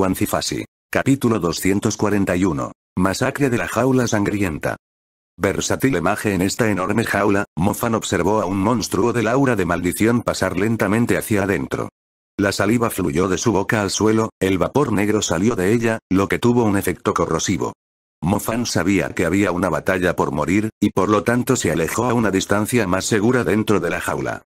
Cuancifasi. Capítulo 241. Masacre de la jaula sangrienta. Versátil imagen en esta enorme jaula, Mofan observó a un monstruo del aura de maldición pasar lentamente hacia adentro. La saliva fluyó de su boca al suelo, el vapor negro salió de ella, lo que tuvo un efecto corrosivo. Mofan sabía que había una batalla por morir, y por lo tanto se alejó a una distancia más segura dentro de la jaula.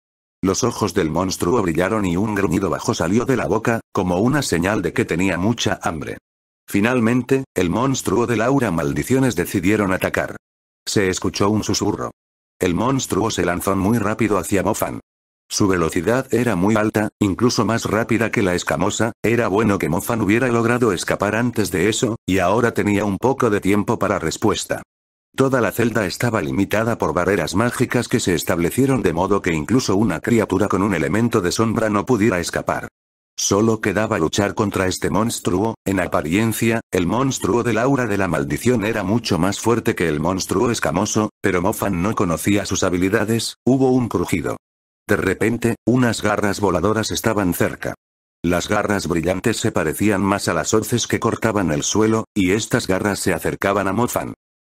Los ojos del monstruo brillaron y un gruñido bajo salió de la boca, como una señal de que tenía mucha hambre. Finalmente, el monstruo de Laura Maldiciones decidieron atacar. Se escuchó un susurro. El monstruo se lanzó muy rápido hacia Mofan. Su velocidad era muy alta, incluso más rápida que la escamosa, era bueno que Mofan hubiera logrado escapar antes de eso, y ahora tenía un poco de tiempo para respuesta. Toda la celda estaba limitada por barreras mágicas que se establecieron de modo que incluso una criatura con un elemento de sombra no pudiera escapar. Solo quedaba luchar contra este monstruo, en apariencia, el monstruo del aura de la maldición era mucho más fuerte que el monstruo escamoso, pero Mofan no conocía sus habilidades, hubo un crujido. De repente, unas garras voladoras estaban cerca. Las garras brillantes se parecían más a las hoces que cortaban el suelo, y estas garras se acercaban a Mofan.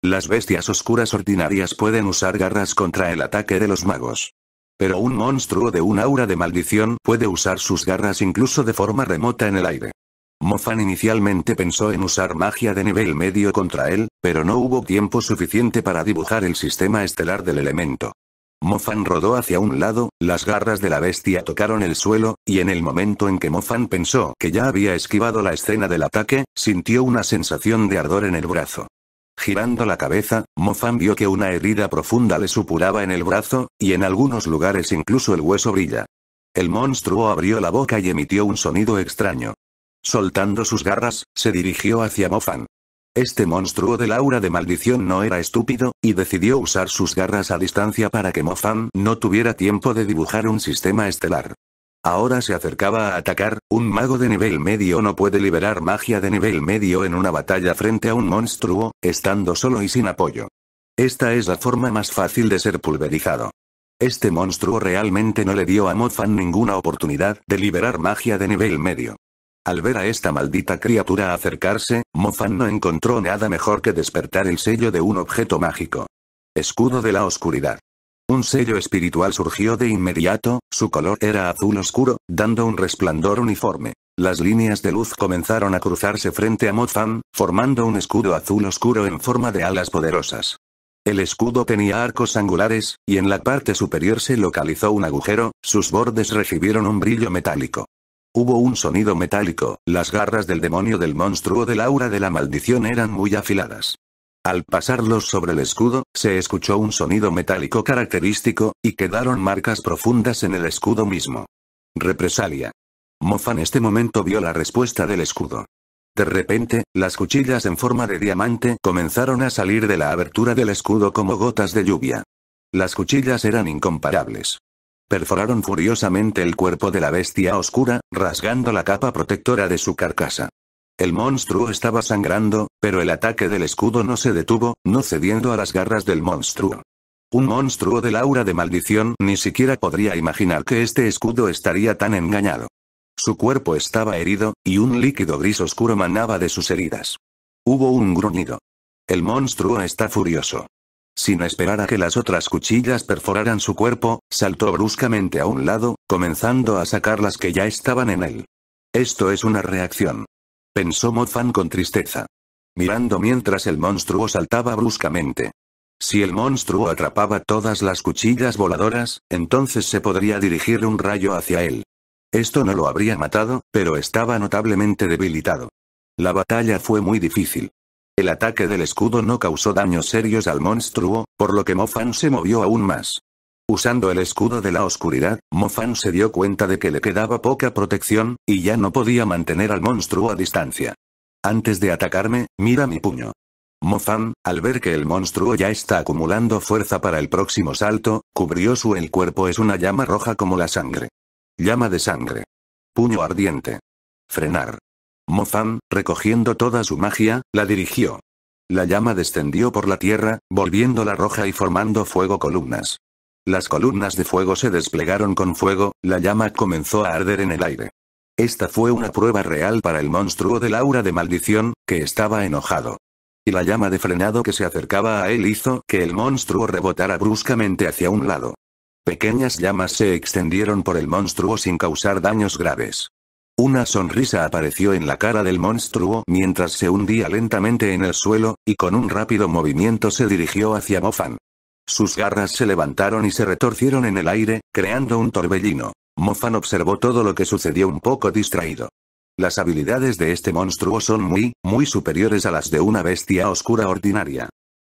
Las bestias oscuras ordinarias pueden usar garras contra el ataque de los magos. Pero un monstruo de un aura de maldición puede usar sus garras incluso de forma remota en el aire. Mofan inicialmente pensó en usar magia de nivel medio contra él, pero no hubo tiempo suficiente para dibujar el sistema estelar del elemento. Mofan rodó hacia un lado, las garras de la bestia tocaron el suelo, y en el momento en que Mofan pensó que ya había esquivado la escena del ataque, sintió una sensación de ardor en el brazo. Girando la cabeza, Mofan vio que una herida profunda le supuraba en el brazo, y en algunos lugares incluso el hueso brilla. El monstruo abrió la boca y emitió un sonido extraño. Soltando sus garras, se dirigió hacia Mofan. Este monstruo del aura de maldición no era estúpido, y decidió usar sus garras a distancia para que Mofan no tuviera tiempo de dibujar un sistema estelar. Ahora se acercaba a atacar, un mago de nivel medio no puede liberar magia de nivel medio en una batalla frente a un monstruo, estando solo y sin apoyo. Esta es la forma más fácil de ser pulverizado. Este monstruo realmente no le dio a Mofan ninguna oportunidad de liberar magia de nivel medio. Al ver a esta maldita criatura acercarse, Mofan no encontró nada mejor que despertar el sello de un objeto mágico. Escudo de la oscuridad. Un sello espiritual surgió de inmediato, su color era azul oscuro, dando un resplandor uniforme. Las líneas de luz comenzaron a cruzarse frente a Mozam, formando un escudo azul oscuro en forma de alas poderosas. El escudo tenía arcos angulares, y en la parte superior se localizó un agujero, sus bordes recibieron un brillo metálico. Hubo un sonido metálico, las garras del demonio del monstruo del aura de la maldición eran muy afiladas. Al pasarlos sobre el escudo, se escuchó un sonido metálico característico, y quedaron marcas profundas en el escudo mismo. Represalia. Mofa en este momento vio la respuesta del escudo. De repente, las cuchillas en forma de diamante comenzaron a salir de la abertura del escudo como gotas de lluvia. Las cuchillas eran incomparables. Perforaron furiosamente el cuerpo de la bestia oscura, rasgando la capa protectora de su carcasa. El monstruo estaba sangrando, pero el ataque del escudo no se detuvo, no cediendo a las garras del monstruo. Un monstruo del aura de maldición ni siquiera podría imaginar que este escudo estaría tan engañado. Su cuerpo estaba herido, y un líquido gris oscuro manaba de sus heridas. Hubo un gruñido. El monstruo está furioso. Sin esperar a que las otras cuchillas perforaran su cuerpo, saltó bruscamente a un lado, comenzando a sacar las que ya estaban en él. Esto es una reacción. Pensó Mofan con tristeza mirando mientras el monstruo saltaba bruscamente. Si el monstruo atrapaba todas las cuchillas voladoras, entonces se podría dirigir un rayo hacia él. Esto no lo habría matado, pero estaba notablemente debilitado. La batalla fue muy difícil. El ataque del escudo no causó daños serios al monstruo, por lo que Mofan se movió aún más. Usando el escudo de la oscuridad, Mofan se dio cuenta de que le quedaba poca protección, y ya no podía mantener al monstruo a distancia. Antes de atacarme, mira mi puño. Mofan, al ver que el monstruo ya está acumulando fuerza para el próximo salto, cubrió su el cuerpo es una llama roja como la sangre. Llama de sangre. Puño ardiente. Frenar. Mofan, recogiendo toda su magia, la dirigió. La llama descendió por la tierra, volviéndola roja y formando fuego columnas. Las columnas de fuego se desplegaron con fuego, la llama comenzó a arder en el aire. Esta fue una prueba real para el monstruo de aura de maldición, que estaba enojado. Y la llama de frenado que se acercaba a él hizo que el monstruo rebotara bruscamente hacia un lado. Pequeñas llamas se extendieron por el monstruo sin causar daños graves. Una sonrisa apareció en la cara del monstruo mientras se hundía lentamente en el suelo, y con un rápido movimiento se dirigió hacia Mofan. Sus garras se levantaron y se retorcieron en el aire, creando un torbellino. Mofan observó todo lo que sucedió un poco distraído. Las habilidades de este monstruo son muy, muy superiores a las de una bestia oscura ordinaria.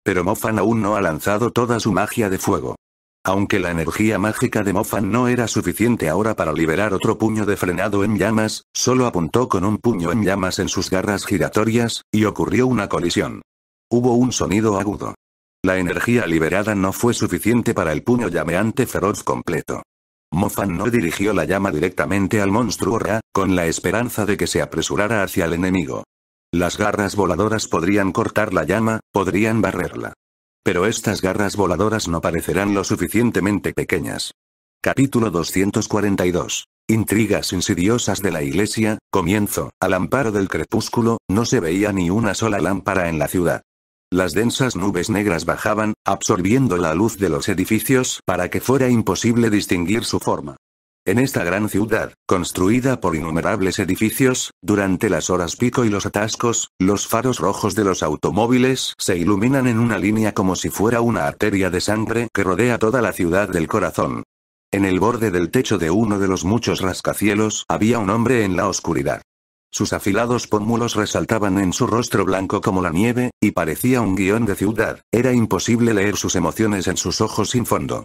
Pero Mofan aún no ha lanzado toda su magia de fuego. Aunque la energía mágica de Mofan no era suficiente ahora para liberar otro puño de frenado en llamas, solo apuntó con un puño en llamas en sus garras giratorias, y ocurrió una colisión. Hubo un sonido agudo. La energía liberada no fue suficiente para el puño llameante feroz completo. Mofan no dirigió la llama directamente al monstruo Ra, con la esperanza de que se apresurara hacia el enemigo. Las garras voladoras podrían cortar la llama, podrían barrerla. Pero estas garras voladoras no parecerán lo suficientemente pequeñas. Capítulo 242. Intrigas insidiosas de la iglesia, comienzo, al amparo del crepúsculo, no se veía ni una sola lámpara en la ciudad. Las densas nubes negras bajaban, absorbiendo la luz de los edificios para que fuera imposible distinguir su forma. En esta gran ciudad, construida por innumerables edificios, durante las horas pico y los atascos, los faros rojos de los automóviles se iluminan en una línea como si fuera una arteria de sangre que rodea toda la ciudad del corazón. En el borde del techo de uno de los muchos rascacielos había un hombre en la oscuridad. Sus afilados pómulos resaltaban en su rostro blanco como la nieve, y parecía un guión de ciudad, era imposible leer sus emociones en sus ojos sin fondo.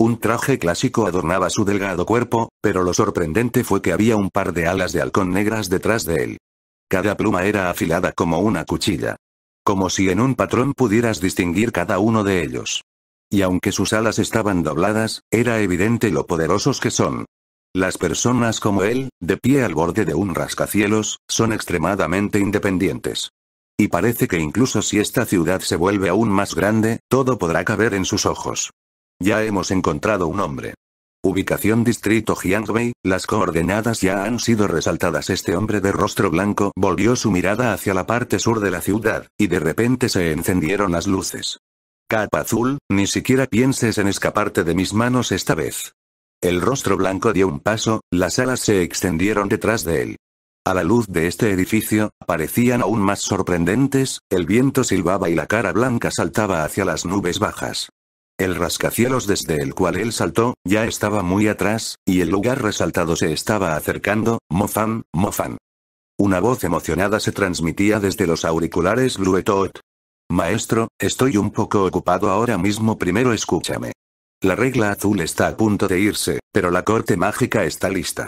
Un traje clásico adornaba su delgado cuerpo, pero lo sorprendente fue que había un par de alas de halcón negras detrás de él. Cada pluma era afilada como una cuchilla. Como si en un patrón pudieras distinguir cada uno de ellos. Y aunque sus alas estaban dobladas, era evidente lo poderosos que son. Las personas como él, de pie al borde de un rascacielos, son extremadamente independientes. Y parece que incluso si esta ciudad se vuelve aún más grande, todo podrá caber en sus ojos. Ya hemos encontrado un hombre. Ubicación Distrito Jiangbei, las coordenadas ya han sido resaltadas. Este hombre de rostro blanco volvió su mirada hacia la parte sur de la ciudad, y de repente se encendieron las luces. Capa azul, ni siquiera pienses en escaparte de mis manos esta vez. El rostro blanco dio un paso, las alas se extendieron detrás de él. A la luz de este edificio, parecían aún más sorprendentes, el viento silbaba y la cara blanca saltaba hacia las nubes bajas. El rascacielos desde el cual él saltó, ya estaba muy atrás, y el lugar resaltado se estaba acercando, Mofan, Mofan. Una voz emocionada se transmitía desde los auriculares Bluetooth. Maestro, estoy un poco ocupado ahora mismo primero escúchame. La regla azul está a punto de irse, pero la corte mágica está lista.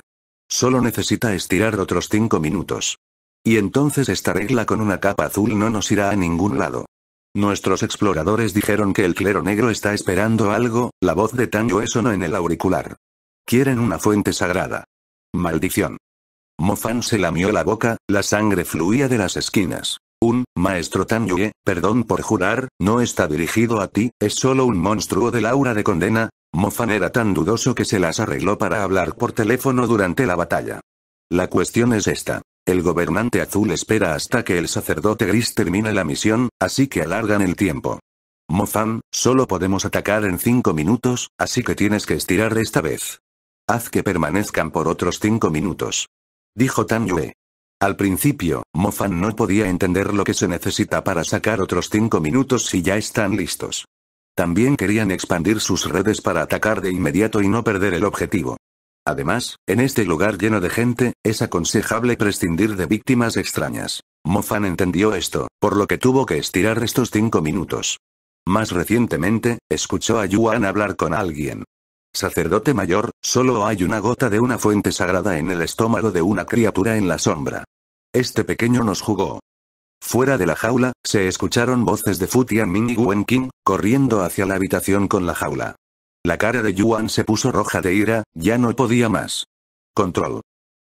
Solo necesita estirar otros cinco minutos. Y entonces esta regla con una capa azul no nos irá a ningún lado. Nuestros exploradores dijeron que el clero negro está esperando algo, la voz de Tango no en el auricular. Quieren una fuente sagrada. Maldición. Mofan se lamió la boca, la sangre fluía de las esquinas. Un, maestro Tan-Yue, perdón por jurar, no está dirigido a ti, es solo un monstruo del aura de condena. Mofan era tan dudoso que se las arregló para hablar por teléfono durante la batalla. La cuestión es esta. El gobernante azul espera hasta que el sacerdote gris termine la misión, así que alargan el tiempo. Mofan, solo podemos atacar en cinco minutos, así que tienes que estirar esta vez. Haz que permanezcan por otros cinco minutos. Dijo Tan Yue. Al principio, Mofan no podía entender lo que se necesita para sacar otros cinco minutos si ya están listos. También querían expandir sus redes para atacar de inmediato y no perder el objetivo. Además, en este lugar lleno de gente, es aconsejable prescindir de víctimas extrañas. Mofan entendió esto, por lo que tuvo que estirar estos cinco minutos. Más recientemente, escuchó a Yuan hablar con alguien. Sacerdote mayor, solo hay una gota de una fuente sagrada en el estómago de una criatura en la sombra. Este pequeño nos jugó. Fuera de la jaula, se escucharon voces de Futian Ming y Wen corriendo hacia la habitación con la jaula. La cara de Yuan se puso roja de ira, ya no podía más. Control.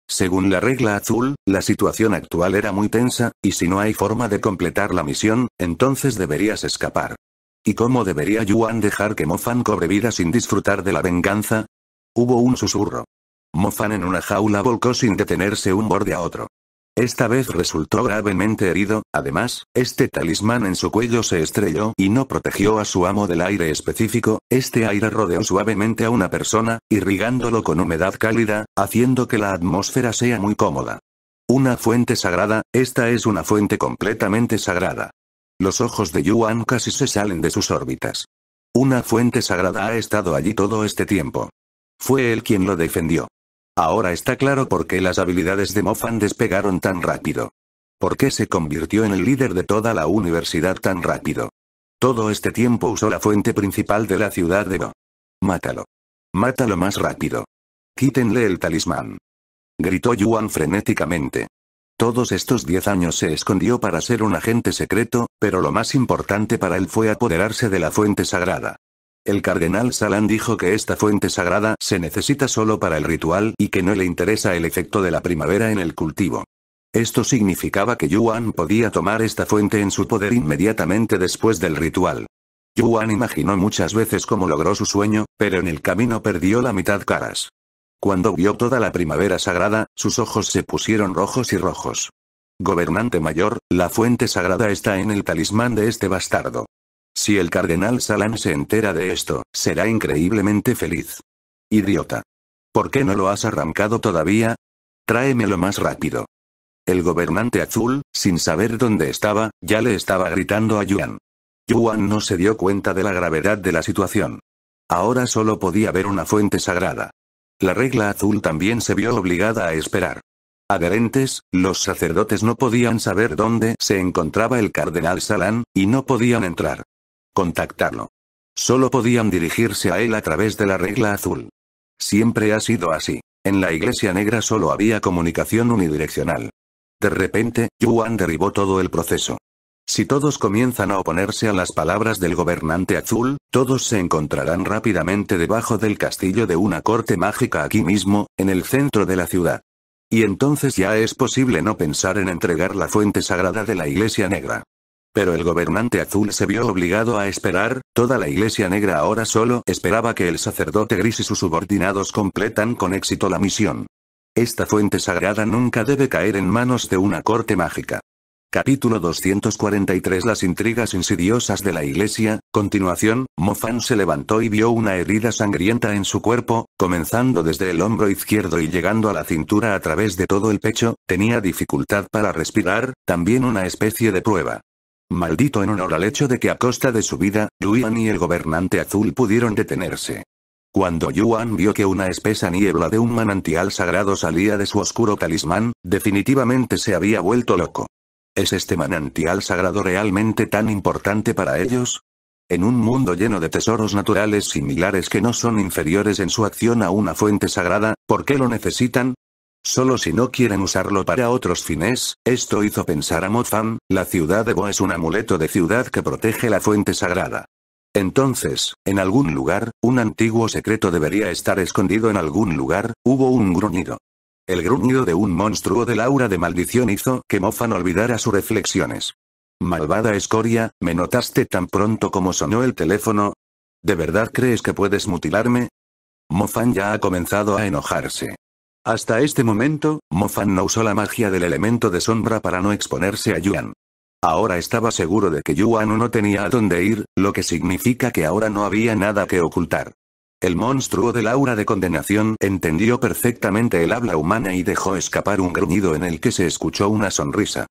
Según la regla azul, la situación actual era muy tensa, y si no hay forma de completar la misión, entonces deberías escapar. ¿Y cómo debería Yuan dejar que Mofan cobre vida sin disfrutar de la venganza? Hubo un susurro. Mofan en una jaula volcó sin detenerse un borde a otro. Esta vez resultó gravemente herido, además, este talismán en su cuello se estrelló y no protegió a su amo del aire específico, este aire rodeó suavemente a una persona, irrigándolo con humedad cálida, haciendo que la atmósfera sea muy cómoda. Una fuente sagrada, esta es una fuente completamente sagrada. Los ojos de Yuan casi se salen de sus órbitas. Una fuente sagrada ha estado allí todo este tiempo. Fue él quien lo defendió. Ahora está claro por qué las habilidades de Mofan despegaron tan rápido. ¿Por qué se convirtió en el líder de toda la universidad tan rápido? Todo este tiempo usó la fuente principal de la ciudad de Bo. Mátalo. Mátalo más rápido. Quítenle el talismán. Gritó Yuan frenéticamente. Todos estos 10 años se escondió para ser un agente secreto, pero lo más importante para él fue apoderarse de la fuente sagrada. El cardenal Salán dijo que esta fuente sagrada se necesita solo para el ritual y que no le interesa el efecto de la primavera en el cultivo. Esto significaba que Yuan podía tomar esta fuente en su poder inmediatamente después del ritual. Yuan imaginó muchas veces cómo logró su sueño, pero en el camino perdió la mitad caras. Cuando vio toda la primavera sagrada, sus ojos se pusieron rojos y rojos. Gobernante mayor, la fuente sagrada está en el talismán de este bastardo. Si el cardenal Salam se entera de esto, será increíblemente feliz. Idiota. ¿Por qué no lo has arrancado todavía? Tráemelo más rápido. El gobernante azul, sin saber dónde estaba, ya le estaba gritando a Yuan. Yuan no se dio cuenta de la gravedad de la situación. Ahora solo podía ver una fuente sagrada. La regla azul también se vio obligada a esperar. Adherentes, los sacerdotes no podían saber dónde se encontraba el cardenal Salán, y no podían entrar. Contactarlo. Solo podían dirigirse a él a través de la regla azul. Siempre ha sido así. En la iglesia negra solo había comunicación unidireccional. De repente, Yuan derribó todo el proceso. Si todos comienzan a oponerse a las palabras del gobernante azul, todos se encontrarán rápidamente debajo del castillo de una corte mágica aquí mismo, en el centro de la ciudad. Y entonces ya es posible no pensar en entregar la fuente sagrada de la Iglesia Negra. Pero el gobernante azul se vio obligado a esperar, toda la iglesia negra ahora solo esperaba que el sacerdote gris y sus subordinados completan con éxito la misión. Esta fuente sagrada nunca debe caer en manos de una corte mágica. Capítulo 243 Las intrigas insidiosas de la iglesia, continuación, Mofan se levantó y vio una herida sangrienta en su cuerpo, comenzando desde el hombro izquierdo y llegando a la cintura a través de todo el pecho, tenía dificultad para respirar, también una especie de prueba. Maldito en honor al hecho de que a costa de su vida, Yuan y el gobernante azul pudieron detenerse. Cuando Yuan vio que una espesa niebla de un manantial sagrado salía de su oscuro talismán, definitivamente se había vuelto loco. ¿Es este manantial sagrado realmente tan importante para ellos? En un mundo lleno de tesoros naturales similares que no son inferiores en su acción a una fuente sagrada, ¿por qué lo necesitan? Solo si no quieren usarlo para otros fines, esto hizo pensar a Mozam, la ciudad de Bo es un amuleto de ciudad que protege la fuente sagrada. Entonces, en algún lugar, un antiguo secreto debería estar escondido en algún lugar, hubo un gruñido. El gruñido de un monstruo de aura de maldición hizo que Mofan olvidara sus reflexiones. Malvada escoria, ¿me notaste tan pronto como sonó el teléfono? ¿De verdad crees que puedes mutilarme? Mofan ya ha comenzado a enojarse. Hasta este momento, Mofan no usó la magia del elemento de sombra para no exponerse a Yuan. Ahora estaba seguro de que Yuan no tenía a dónde ir, lo que significa que ahora no había nada que ocultar. El monstruo del aura de condenación entendió perfectamente el habla humana y dejó escapar un gruñido en el que se escuchó una sonrisa.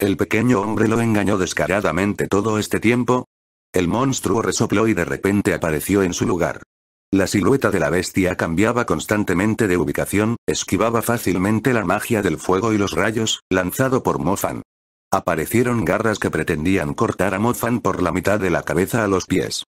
¿El pequeño hombre lo engañó descaradamente todo este tiempo? El monstruo resopló y de repente apareció en su lugar. La silueta de la bestia cambiaba constantemente de ubicación, esquivaba fácilmente la magia del fuego y los rayos, lanzado por Mofan. Aparecieron garras que pretendían cortar a Mofan por la mitad de la cabeza a los pies.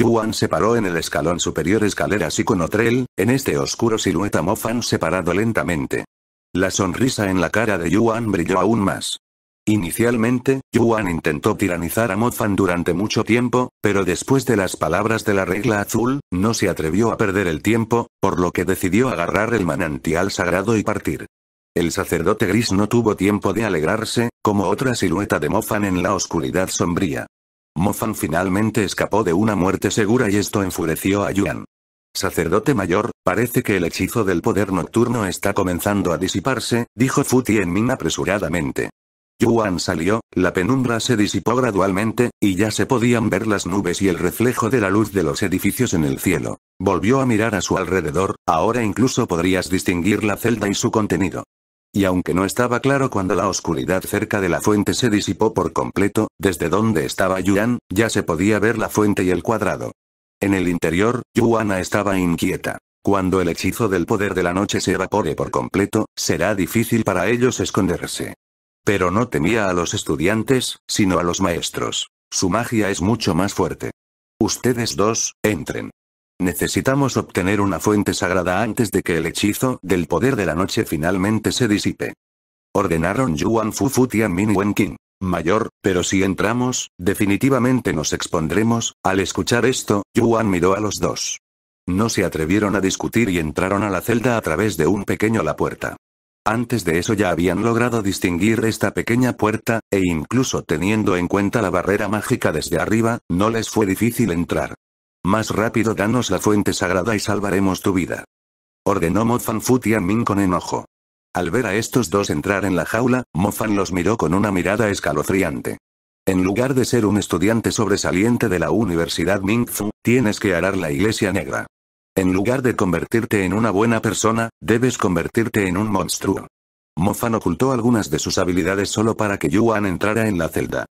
Yuan se paró en el escalón superior escaleras y con Otrel, en este oscuro silueta mofan separado lentamente. La sonrisa en la cara de Yuan brilló aún más. Inicialmente, Yuan intentó tiranizar a Mofan durante mucho tiempo, pero después de las palabras de la regla azul, no se atrevió a perder el tiempo, por lo que decidió agarrar el manantial sagrado y partir. El sacerdote gris no tuvo tiempo de alegrarse, como otra silueta de Mofan en la oscuridad sombría. Mofan finalmente escapó de una muerte segura y esto enfureció a Yuan. Sacerdote mayor, parece que el hechizo del poder nocturno está comenzando a disiparse, dijo Fu min apresuradamente. Yuan salió, la penumbra se disipó gradualmente, y ya se podían ver las nubes y el reflejo de la luz de los edificios en el cielo. Volvió a mirar a su alrededor, ahora incluso podrías distinguir la celda y su contenido. Y aunque no estaba claro cuando la oscuridad cerca de la fuente se disipó por completo, desde donde estaba Yuan, ya se podía ver la fuente y el cuadrado. En el interior, Yuana estaba inquieta. Cuando el hechizo del poder de la noche se evapore por completo, será difícil para ellos esconderse. Pero no temía a los estudiantes, sino a los maestros. Su magia es mucho más fuerte. Ustedes dos, entren. Necesitamos obtener una fuente sagrada antes de que el hechizo del poder de la noche finalmente se disipe. Ordenaron Yuan Fu Fu Tian Min King. Mayor, pero si entramos, definitivamente nos expondremos. Al escuchar esto, Yuan miró a los dos. No se atrevieron a discutir y entraron a la celda a través de un pequeño la puerta. Antes de eso ya habían logrado distinguir esta pequeña puerta, e incluso teniendo en cuenta la barrera mágica desde arriba, no les fue difícil entrar. Más rápido danos la fuente sagrada y salvaremos tu vida. Ordenó Mofan Ming con enojo. Al ver a estos dos entrar en la jaula, Mofan los miró con una mirada escalofriante. En lugar de ser un estudiante sobresaliente de la Universidad Fu, tienes que arar la iglesia negra. En lugar de convertirte en una buena persona, debes convertirte en un monstruo. Mofan ocultó algunas de sus habilidades solo para que Yuan entrara en la celda.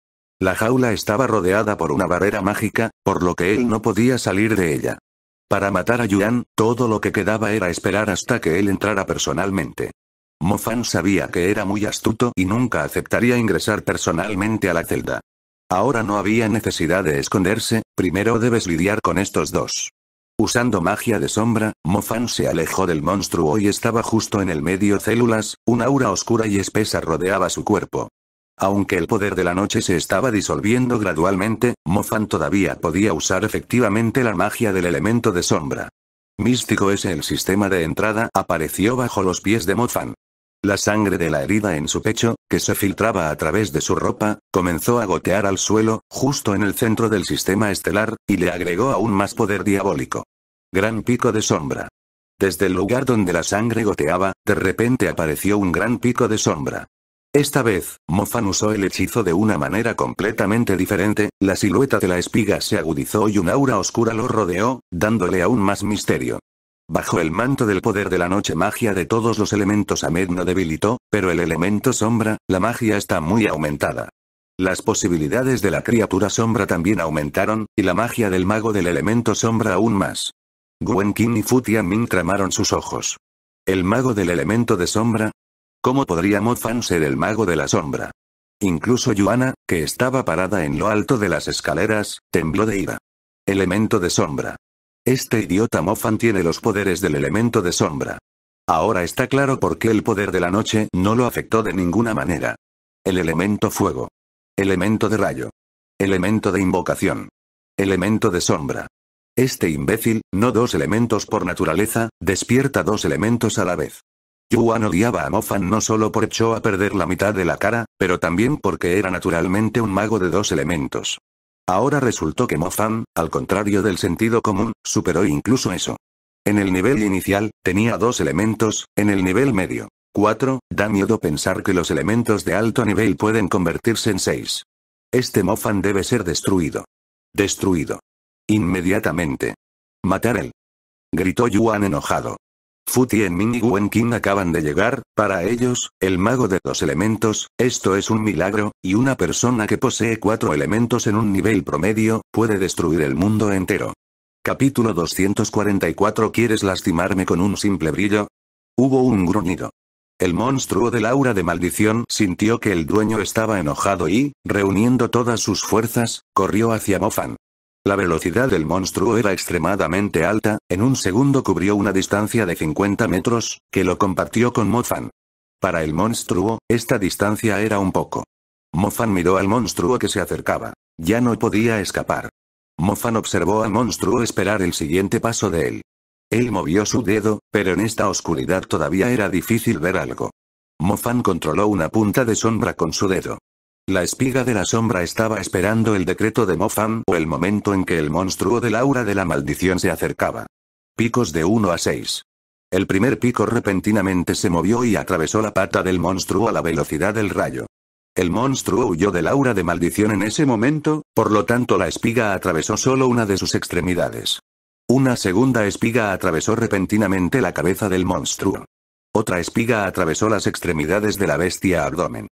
La jaula estaba rodeada por una barrera mágica, por lo que él no podía salir de ella. Para matar a Yuan, todo lo que quedaba era esperar hasta que él entrara personalmente. Mofan sabía que era muy astuto y nunca aceptaría ingresar personalmente a la celda. Ahora no había necesidad de esconderse, primero debes lidiar con estos dos. Usando magia de sombra, Mofan se alejó del monstruo y estaba justo en el medio células, un aura oscura y espesa rodeaba su cuerpo. Aunque el poder de la noche se estaba disolviendo gradualmente, Mofan todavía podía usar efectivamente la magia del elemento de sombra. Místico ese el sistema de entrada apareció bajo los pies de Mofan. La sangre de la herida en su pecho, que se filtraba a través de su ropa, comenzó a gotear al suelo, justo en el centro del sistema estelar, y le agregó aún más poder diabólico. Gran pico de sombra. Desde el lugar donde la sangre goteaba, de repente apareció un gran pico de sombra. Esta vez, Mofan usó el hechizo de una manera completamente diferente, la silueta de la espiga se agudizó y un aura oscura lo rodeó, dándole aún más misterio. Bajo el manto del poder de la noche magia de todos los elementos Ahmed no debilitó, pero el elemento sombra, la magia está muy aumentada. Las posibilidades de la criatura sombra también aumentaron, y la magia del mago del elemento sombra aún más. Gwen y Futia Min tramaron sus ojos. El mago del elemento de sombra, ¿Cómo podría Mofan ser el mago de la sombra? Incluso Yuana, que estaba parada en lo alto de las escaleras, tembló de ira. Elemento de sombra. Este idiota Mofan tiene los poderes del elemento de sombra. Ahora está claro por qué el poder de la noche no lo afectó de ninguna manera. El elemento fuego. Elemento de rayo. Elemento de invocación. Elemento de sombra. Este imbécil, no dos elementos por naturaleza, despierta dos elementos a la vez. Yuan odiaba a Mofan no solo por hecho a perder la mitad de la cara, pero también porque era naturalmente un mago de dos elementos. Ahora resultó que Mofan, al contrario del sentido común, superó incluso eso. En el nivel inicial, tenía dos elementos, en el nivel medio. cuatro, Da miedo pensar que los elementos de alto nivel pueden convertirse en seis. Este Mofan debe ser destruido. Destruido. Inmediatamente. Matar él. Gritó Yuan enojado. Futi en y Wen acaban de llegar, para ellos, el mago de los elementos, esto es un milagro, y una persona que posee cuatro elementos en un nivel promedio, puede destruir el mundo entero. Capítulo 244 ¿Quieres lastimarme con un simple brillo? Hubo un gruñido. El monstruo del aura de maldición sintió que el dueño estaba enojado y, reuniendo todas sus fuerzas, corrió hacia Mofan. La velocidad del monstruo era extremadamente alta, en un segundo cubrió una distancia de 50 metros, que lo compartió con Mofan. Para el monstruo, esta distancia era un poco. Mofan miró al monstruo que se acercaba. Ya no podía escapar. Mofan observó al monstruo esperar el siguiente paso de él. Él movió su dedo, pero en esta oscuridad todavía era difícil ver algo. Mofan controló una punta de sombra con su dedo. La espiga de la sombra estaba esperando el decreto de Mofan o el momento en que el monstruo del aura de la maldición se acercaba. Picos de 1 a 6. El primer pico repentinamente se movió y atravesó la pata del monstruo a la velocidad del rayo. El monstruo huyó del aura de maldición en ese momento, por lo tanto la espiga atravesó solo una de sus extremidades. Una segunda espiga atravesó repentinamente la cabeza del monstruo. Otra espiga atravesó las extremidades de la bestia abdomen.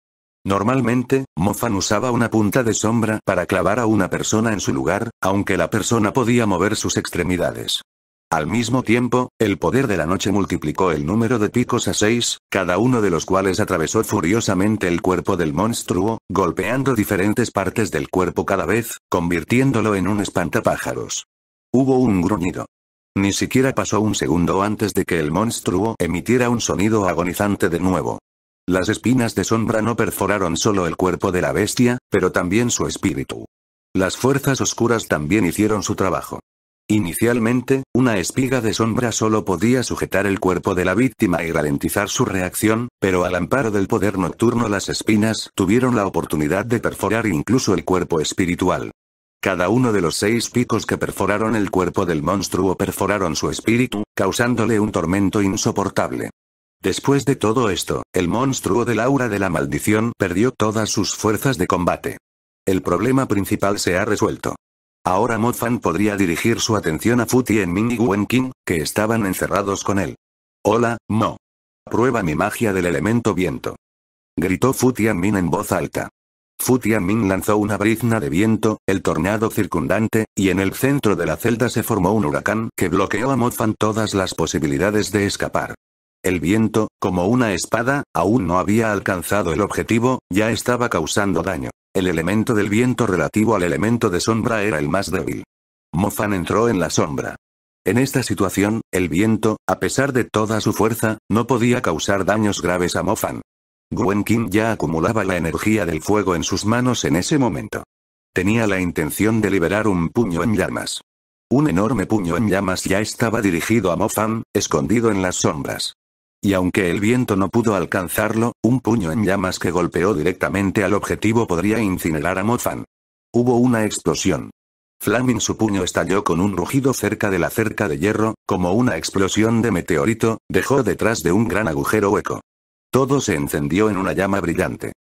Normalmente, Mofan usaba una punta de sombra para clavar a una persona en su lugar, aunque la persona podía mover sus extremidades. Al mismo tiempo, el poder de la noche multiplicó el número de picos a seis, cada uno de los cuales atravesó furiosamente el cuerpo del monstruo, golpeando diferentes partes del cuerpo cada vez, convirtiéndolo en un espantapájaros. Hubo un gruñido. Ni siquiera pasó un segundo antes de que el monstruo emitiera un sonido agonizante de nuevo. Las espinas de sombra no perforaron solo el cuerpo de la bestia, pero también su espíritu. Las fuerzas oscuras también hicieron su trabajo. Inicialmente, una espiga de sombra solo podía sujetar el cuerpo de la víctima y ralentizar su reacción, pero al amparo del poder nocturno las espinas tuvieron la oportunidad de perforar incluso el cuerpo espiritual. Cada uno de los seis picos que perforaron el cuerpo del monstruo perforaron su espíritu, causándole un tormento insoportable. Después de todo esto, el monstruo del aura de la maldición perdió todas sus fuerzas de combate. El problema principal se ha resuelto. Ahora Fan podría dirigir su atención a Fu en Ming y Qing, que estaban encerrados con él. Hola, Mo. Prueba mi magia del elemento viento. Gritó Futian Ming en voz alta. Tian Ming lanzó una brizna de viento, el tornado circundante, y en el centro de la celda se formó un huracán que bloqueó a Fan todas las posibilidades de escapar. El viento, como una espada, aún no había alcanzado el objetivo, ya estaba causando daño. El elemento del viento relativo al elemento de sombra era el más débil. Mofan entró en la sombra. En esta situación, el viento, a pesar de toda su fuerza, no podía causar daños graves a Mofan. Gwenkin ya acumulaba la energía del fuego en sus manos en ese momento. Tenía la intención de liberar un puño en llamas. Un enorme puño en llamas ya estaba dirigido a Mofan, escondido en las sombras y aunque el viento no pudo alcanzarlo, un puño en llamas que golpeó directamente al objetivo podría incinerar a Mofan. Hubo una explosión. Flaming su puño estalló con un rugido cerca de la cerca de hierro, como una explosión de meteorito, dejó detrás de un gran agujero hueco. Todo se encendió en una llama brillante.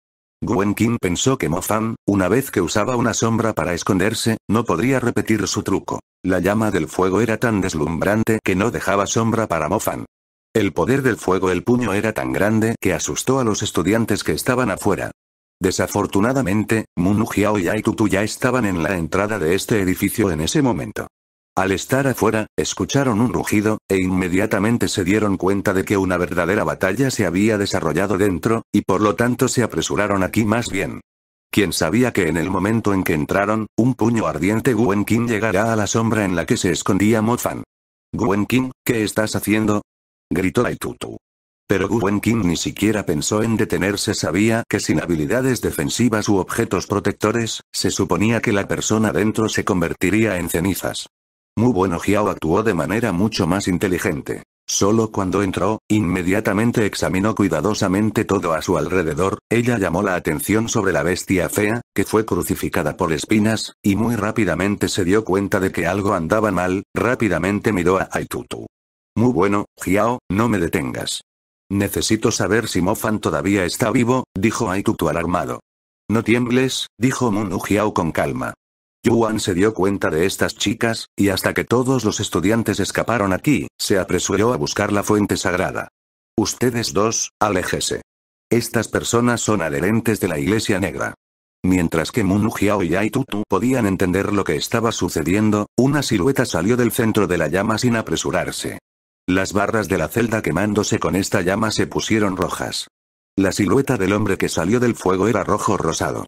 Gwen King pensó que Mofan, una vez que usaba una sombra para esconderse, no podría repetir su truco. La llama del fuego era tan deslumbrante que no dejaba sombra para Mofan. El poder del fuego el puño era tan grande que asustó a los estudiantes que estaban afuera. Desafortunadamente, Munu Hiao y Aitutu ya estaban en la entrada de este edificio en ese momento. Al estar afuera, escucharon un rugido, e inmediatamente se dieron cuenta de que una verdadera batalla se había desarrollado dentro, y por lo tanto se apresuraron aquí más bien. Quien sabía que en el momento en que entraron, un puño ardiente Gwen llegará a la sombra en la que se escondía Mofan. Gwen King, ¿qué estás haciendo? gritó Aitutu. Pero Gu Kim ni siquiera pensó en detenerse sabía que sin habilidades defensivas u objetos protectores, se suponía que la persona dentro se convertiría en cenizas. Mu Bueno actuó de manera mucho más inteligente. Solo cuando entró, inmediatamente examinó cuidadosamente todo a su alrededor, ella llamó la atención sobre la bestia fea, que fue crucificada por espinas, y muy rápidamente se dio cuenta de que algo andaba mal, rápidamente miró a Aitutu. Muy bueno, Hiao, no me detengas. Necesito saber si Mofan todavía está vivo, dijo Aitutu alarmado. No tiembles, dijo Munu Hiao con calma. Yuan se dio cuenta de estas chicas, y hasta que todos los estudiantes escaparon aquí, se apresuró a buscar la fuente sagrada. Ustedes dos, aléjese. Estas personas son adherentes de la Iglesia Negra. Mientras que Munu Hiao y Aitutu podían entender lo que estaba sucediendo, una silueta salió del centro de la llama sin apresurarse. Las barras de la celda quemándose con esta llama se pusieron rojas. La silueta del hombre que salió del fuego era rojo rosado.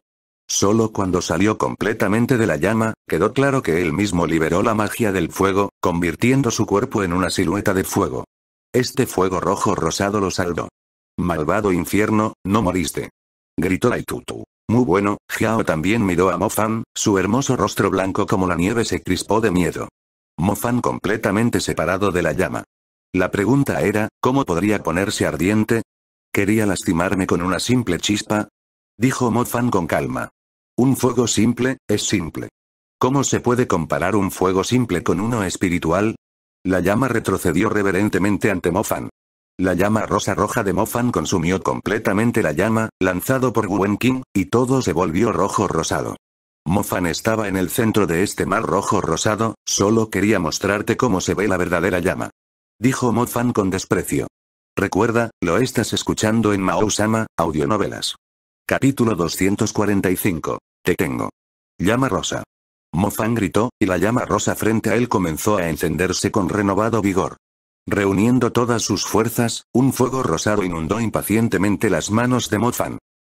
Solo cuando salió completamente de la llama, quedó claro que él mismo liberó la magia del fuego, convirtiendo su cuerpo en una silueta de fuego. Este fuego rojo rosado lo saldó. Malvado infierno, no moriste. Gritó laitutu. Muy bueno, Xiao también miró a Mofan, su hermoso rostro blanco como la nieve se crispó de miedo. Mofan completamente separado de la llama. La pregunta era, ¿cómo podría ponerse ardiente? ¿Quería lastimarme con una simple chispa? Dijo Mofan con calma. Un fuego simple, es simple. ¿Cómo se puede comparar un fuego simple con uno espiritual? La llama retrocedió reverentemente ante Mofan. La llama rosa roja de Mofan consumió completamente la llama, lanzado por Wen King, y todo se volvió rojo rosado. Mofan estaba en el centro de este mar rojo rosado, solo quería mostrarte cómo se ve la verdadera llama. Dijo Mofan con desprecio. Recuerda, lo estás escuchando en Mao-sama, audionovelas. Capítulo 245. Te tengo. Llama rosa. Mofan gritó, y la llama rosa frente a él comenzó a encenderse con renovado vigor. Reuniendo todas sus fuerzas, un fuego rosado inundó impacientemente las manos de Mofan.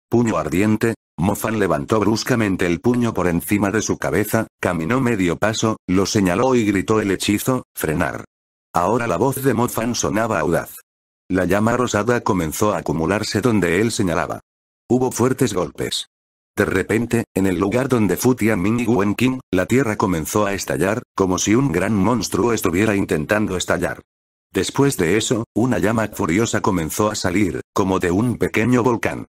Puño ardiente, Mofan levantó bruscamente el puño por encima de su cabeza, caminó medio paso, lo señaló y gritó el hechizo, frenar. Ahora la voz de Mofan sonaba audaz. La llama rosada comenzó a acumularse donde él señalaba. Hubo fuertes golpes. De repente, en el lugar donde Futia Ming y Wenqing, la tierra comenzó a estallar, como si un gran monstruo estuviera intentando estallar. Después de eso, una llama furiosa comenzó a salir, como de un pequeño volcán.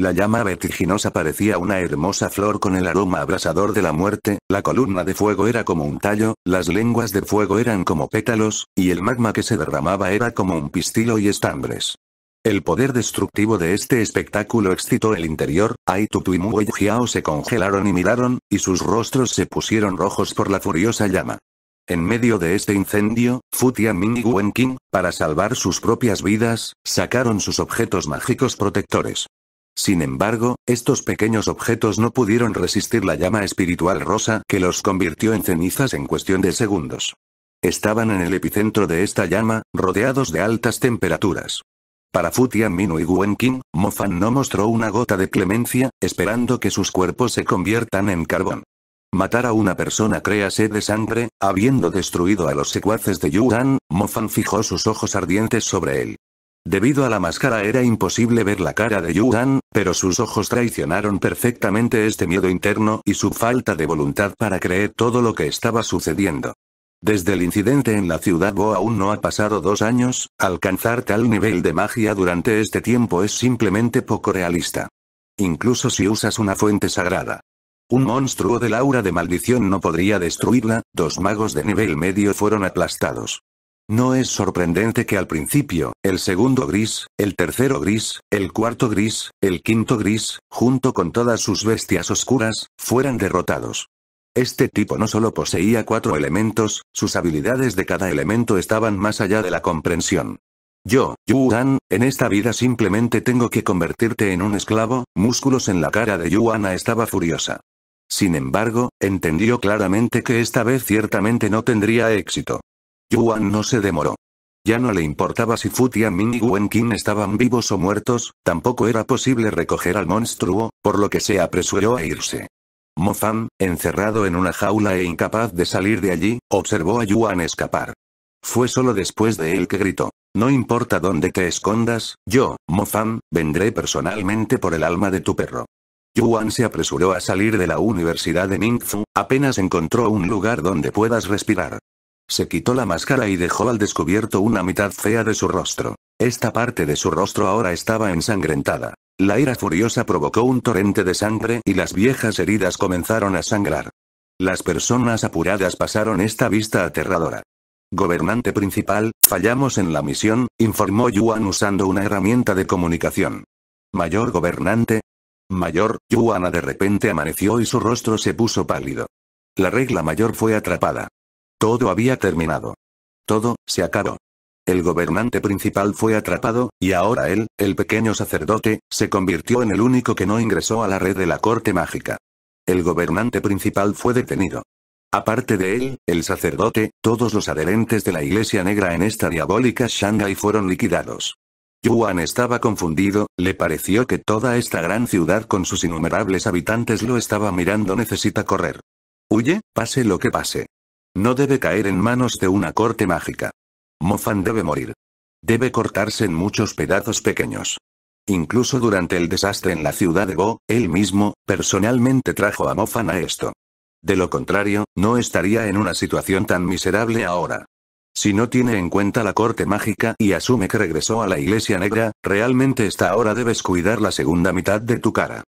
La llama vertiginosa parecía una hermosa flor con el aroma abrasador de la muerte, la columna de fuego era como un tallo, las lenguas de fuego eran como pétalos, y el magma que se derramaba era como un pistilo y estambres. El poder destructivo de este espectáculo excitó el interior, Aitutu y Muejiao se congelaron y miraron, y sus rostros se pusieron rojos por la furiosa llama. En medio de este incendio, Futia Ming y Wen para salvar sus propias vidas, sacaron sus objetos mágicos protectores. Sin embargo, estos pequeños objetos no pudieron resistir la llama espiritual rosa que los convirtió en cenizas en cuestión de segundos. Estaban en el epicentro de esta llama, rodeados de altas temperaturas. Para Futian Minu y Mo Fan no mostró una gota de clemencia, esperando que sus cuerpos se conviertan en carbón. Matar a una persona crea sed de sangre, habiendo destruido a los secuaces de Yuan, Fan fijó sus ojos ardientes sobre él. Debido a la máscara era imposible ver la cara de Yuan, pero sus ojos traicionaron perfectamente este miedo interno y su falta de voluntad para creer todo lo que estaba sucediendo. Desde el incidente en la ciudad Bo aún no ha pasado dos años, alcanzar tal nivel de magia durante este tiempo es simplemente poco realista. Incluso si usas una fuente sagrada. Un monstruo del aura de maldición no podría destruirla, dos magos de nivel medio fueron aplastados. No es sorprendente que al principio, el segundo gris, el tercero gris, el cuarto gris, el quinto gris, junto con todas sus bestias oscuras, fueran derrotados. Este tipo no solo poseía cuatro elementos, sus habilidades de cada elemento estaban más allá de la comprensión. Yo, Yuan, en esta vida simplemente tengo que convertirte en un esclavo, músculos en la cara de Yuana estaba furiosa. Sin embargo, entendió claramente que esta vez ciertamente no tendría éxito. Yuan no se demoró. Ya no le importaba si Fu Tianming y Qin estaban vivos o muertos, tampoco era posible recoger al monstruo, por lo que se apresuró a irse. Mo Fan, encerrado en una jaula e incapaz de salir de allí, observó a Yuan escapar. Fue solo después de él que gritó. No importa dónde te escondas, yo, Mo Fan, vendré personalmente por el alma de tu perro. Yuan se apresuró a salir de la Universidad de Mingfu, apenas encontró un lugar donde puedas respirar. Se quitó la máscara y dejó al descubierto una mitad fea de su rostro. Esta parte de su rostro ahora estaba ensangrentada. La ira furiosa provocó un torrente de sangre y las viejas heridas comenzaron a sangrar. Las personas apuradas pasaron esta vista aterradora. Gobernante principal, fallamos en la misión, informó Yuan usando una herramienta de comunicación. Mayor gobernante. Mayor, Yuana de repente amaneció y su rostro se puso pálido. La regla mayor fue atrapada. Todo había terminado. Todo, se acabó. El gobernante principal fue atrapado, y ahora él, el pequeño sacerdote, se convirtió en el único que no ingresó a la red de la corte mágica. El gobernante principal fue detenido. Aparte de él, el sacerdote, todos los adherentes de la Iglesia Negra en esta diabólica Shanghai fueron liquidados. Yuan estaba confundido, le pareció que toda esta gran ciudad con sus innumerables habitantes lo estaba mirando necesita correr. Huye, pase lo que pase. No debe caer en manos de una corte mágica. Mofan debe morir. Debe cortarse en muchos pedazos pequeños. Incluso durante el desastre en la ciudad de Bo, él mismo, personalmente trajo a Mofan a esto. De lo contrario, no estaría en una situación tan miserable ahora. Si no tiene en cuenta la corte mágica y asume que regresó a la iglesia negra, realmente esta hora debes cuidar la segunda mitad de tu cara.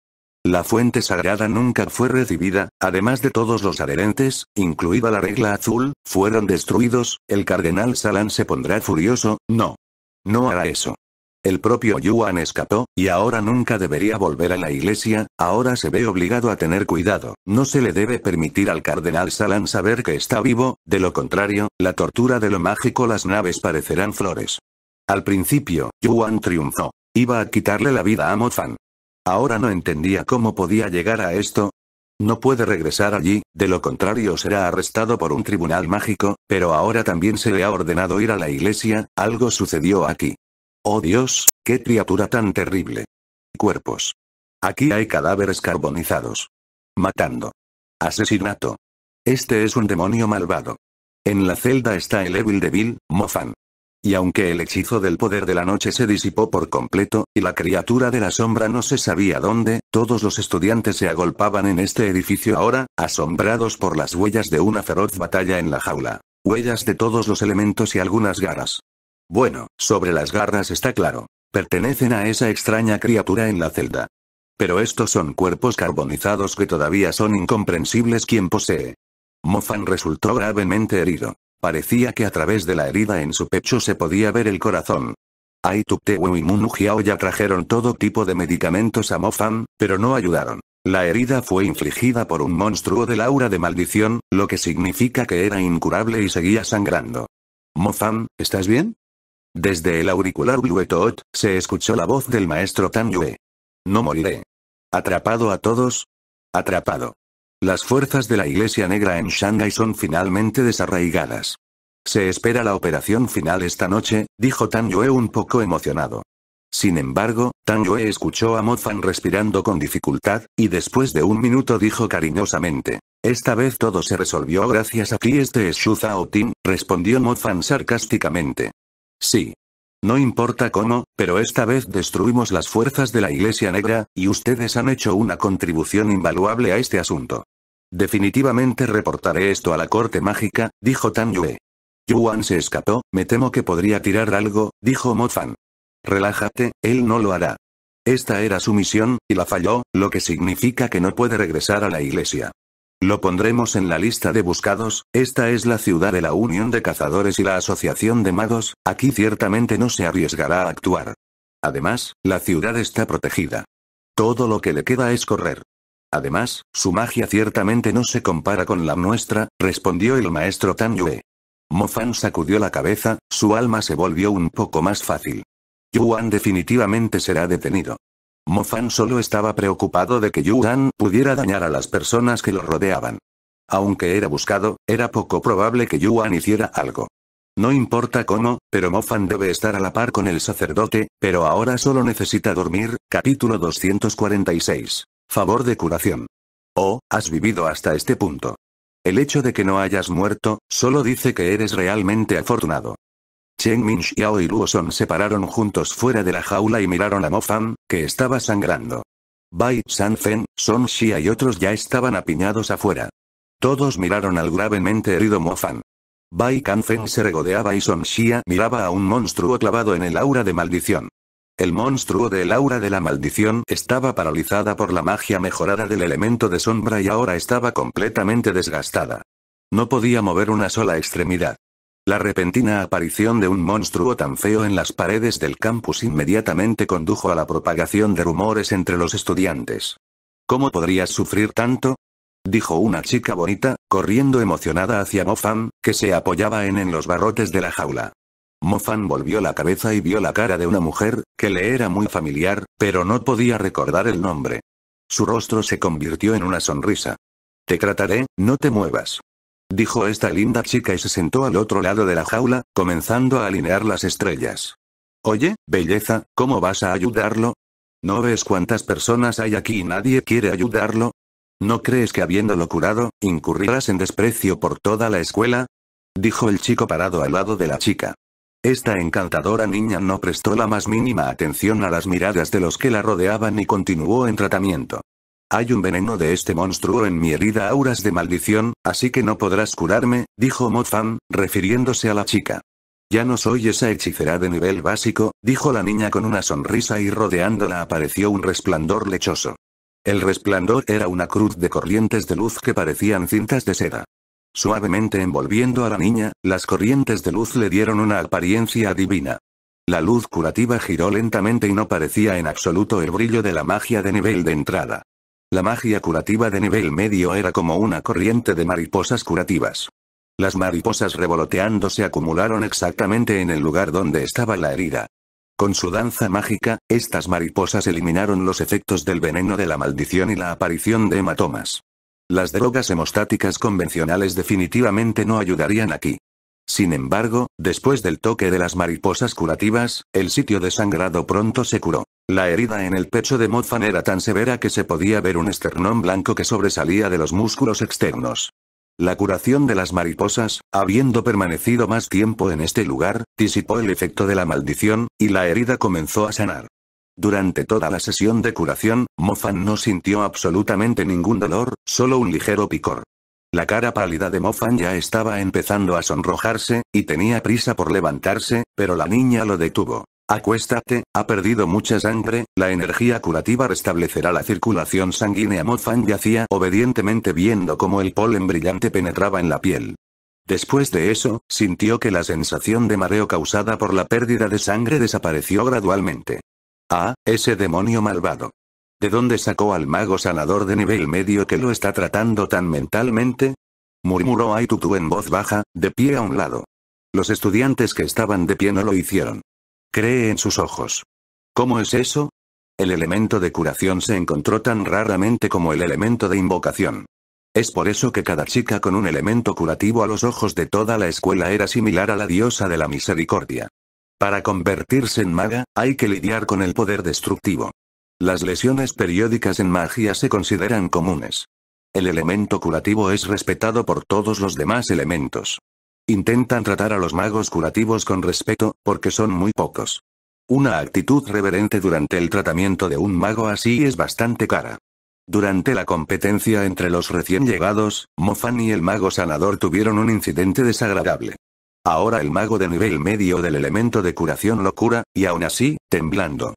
La fuente sagrada nunca fue recibida, además de todos los adherentes, incluida la regla azul, fueron destruidos, el cardenal Salan se pondrá furioso, no. No hará eso. El propio Yuan escapó, y ahora nunca debería volver a la iglesia, ahora se ve obligado a tener cuidado, no se le debe permitir al cardenal Salan saber que está vivo, de lo contrario, la tortura de lo mágico las naves parecerán flores. Al principio, Yuan triunfó. Iba a quitarle la vida a Mofan. Ahora no entendía cómo podía llegar a esto. No puede regresar allí, de lo contrario será arrestado por un tribunal mágico, pero ahora también se le ha ordenado ir a la iglesia, algo sucedió aquí. Oh Dios, qué criatura tan terrible. Cuerpos. Aquí hay cadáveres carbonizados. Matando. Asesinato. Este es un demonio malvado. En la celda está el Evil Devil, Mofan. Y aunque el hechizo del poder de la noche se disipó por completo, y la criatura de la sombra no se sabía dónde, todos los estudiantes se agolpaban en este edificio ahora, asombrados por las huellas de una feroz batalla en la jaula. Huellas de todos los elementos y algunas garras. Bueno, sobre las garras está claro. Pertenecen a esa extraña criatura en la celda. Pero estos son cuerpos carbonizados que todavía son incomprensibles quien posee. Mofan resultó gravemente herido. Parecía que a través de la herida en su pecho se podía ver el corazón. Aituktewu y Munujiao ya trajeron todo tipo de medicamentos a Mofan, pero no ayudaron. La herida fue infligida por un monstruo de aura de maldición, lo que significa que era incurable y seguía sangrando. Mofan, ¿estás bien? Desde el auricular Gluetoot, se escuchó la voz del maestro Tan Yue. No moriré. Atrapado a todos. Atrapado. Las fuerzas de la Iglesia Negra en Shanghai son finalmente desarraigadas. Se espera la operación final esta noche, dijo Tan Yue un poco emocionado. Sin embargo, Tan Yue escuchó a Fan respirando con dificultad, y después de un minuto dijo cariñosamente. Esta vez todo se resolvió gracias a ti este es Shu Zhao Tin, respondió Fan sarcásticamente. Sí, no importa cómo, pero esta vez destruimos las fuerzas de la Iglesia Negra, y ustedes han hecho una contribución invaluable a este asunto. Definitivamente reportaré esto a la corte mágica, dijo Tan Yue. Yuan se escapó, me temo que podría tirar algo, dijo Mo Fan. Relájate, él no lo hará. Esta era su misión, y la falló, lo que significa que no puede regresar a la iglesia. Lo pondremos en la lista de buscados, esta es la ciudad de la Unión de Cazadores y la Asociación de Magos, aquí ciertamente no se arriesgará a actuar. Además, la ciudad está protegida. Todo lo que le queda es correr. Además, su magia ciertamente no se compara con la nuestra, respondió el maestro Tan Yue. Mofan sacudió la cabeza, su alma se volvió un poco más fácil. Yuan definitivamente será detenido. Mofan solo estaba preocupado de que Yuan pudiera dañar a las personas que lo rodeaban. Aunque era buscado, era poco probable que Yuan hiciera algo. No importa cómo, pero Mofan debe estar a la par con el sacerdote, pero ahora solo necesita dormir, capítulo 246. Favor de curación. Oh, has vivido hasta este punto. El hecho de que no hayas muerto, solo dice que eres realmente afortunado. Chen Min y Luo Son se pararon juntos fuera de la jaula y miraron a Mo Fan, que estaba sangrando. Bai San Fen, Son Xia y otros ya estaban apiñados afuera. Todos miraron al gravemente herido Mo Fan. Bai Kanfen se regodeaba y Song Xia miraba a un monstruo clavado en el aura de maldición. El monstruo del aura de la maldición estaba paralizada por la magia mejorada del elemento de sombra y ahora estaba completamente desgastada. No podía mover una sola extremidad. La repentina aparición de un monstruo tan feo en las paredes del campus inmediatamente condujo a la propagación de rumores entre los estudiantes. ¿Cómo podrías sufrir tanto? Dijo una chica bonita, corriendo emocionada hacia Mofan, que se apoyaba en, en los barrotes de la jaula. Mofan volvió la cabeza y vio la cara de una mujer, que le era muy familiar, pero no podía recordar el nombre. Su rostro se convirtió en una sonrisa. Te trataré, no te muevas dijo esta linda chica y se sentó al otro lado de la jaula, comenzando a alinear las estrellas. Oye, belleza, ¿cómo vas a ayudarlo? ¿No ves cuántas personas hay aquí y nadie quiere ayudarlo? ¿No crees que habiéndolo curado, incurrirás en desprecio por toda la escuela? Dijo el chico parado al lado de la chica. Esta encantadora niña no prestó la más mínima atención a las miradas de los que la rodeaban y continuó en tratamiento. Hay un veneno de este monstruo en mi herida auras de maldición, así que no podrás curarme, dijo Mofam, refiriéndose a la chica. Ya no soy esa hechicera de nivel básico, dijo la niña con una sonrisa y rodeándola apareció un resplandor lechoso. El resplandor era una cruz de corrientes de luz que parecían cintas de seda. Suavemente envolviendo a la niña, las corrientes de luz le dieron una apariencia divina. La luz curativa giró lentamente y no parecía en absoluto el brillo de la magia de nivel de entrada. La magia curativa de nivel medio era como una corriente de mariposas curativas. Las mariposas revoloteando se acumularon exactamente en el lugar donde estaba la herida. Con su danza mágica, estas mariposas eliminaron los efectos del veneno de la maldición y la aparición de hematomas. Las drogas hemostáticas convencionales definitivamente no ayudarían aquí. Sin embargo, después del toque de las mariposas curativas, el sitio desangrado pronto se curó. La herida en el pecho de Mofan era tan severa que se podía ver un esternón blanco que sobresalía de los músculos externos. La curación de las mariposas, habiendo permanecido más tiempo en este lugar, disipó el efecto de la maldición, y la herida comenzó a sanar. Durante toda la sesión de curación, Mofan no sintió absolutamente ningún dolor, solo un ligero picor. La cara pálida de Mofan ya estaba empezando a sonrojarse, y tenía prisa por levantarse, pero la niña lo detuvo. Acuéstate, ha perdido mucha sangre, la energía curativa restablecerá la circulación sanguínea. Mofan yacía obedientemente viendo cómo el polen brillante penetraba en la piel. Después de eso, sintió que la sensación de mareo causada por la pérdida de sangre desapareció gradualmente. Ah, ese demonio malvado. ¿De dónde sacó al mago sanador de nivel medio que lo está tratando tan mentalmente? murmuró Aitutu en voz baja, de pie a un lado. Los estudiantes que estaban de pie no lo hicieron. Cree en sus ojos. ¿Cómo es eso? El elemento de curación se encontró tan raramente como el elemento de invocación. Es por eso que cada chica con un elemento curativo a los ojos de toda la escuela era similar a la diosa de la misericordia. Para convertirse en maga, hay que lidiar con el poder destructivo. Las lesiones periódicas en magia se consideran comunes. El elemento curativo es respetado por todos los demás elementos. Intentan tratar a los magos curativos con respeto, porque son muy pocos. Una actitud reverente durante el tratamiento de un mago así es bastante cara. Durante la competencia entre los recién llegados, Mofan y el mago sanador tuvieron un incidente desagradable. Ahora el mago de nivel medio del elemento de curación lo cura, y aún así, temblando.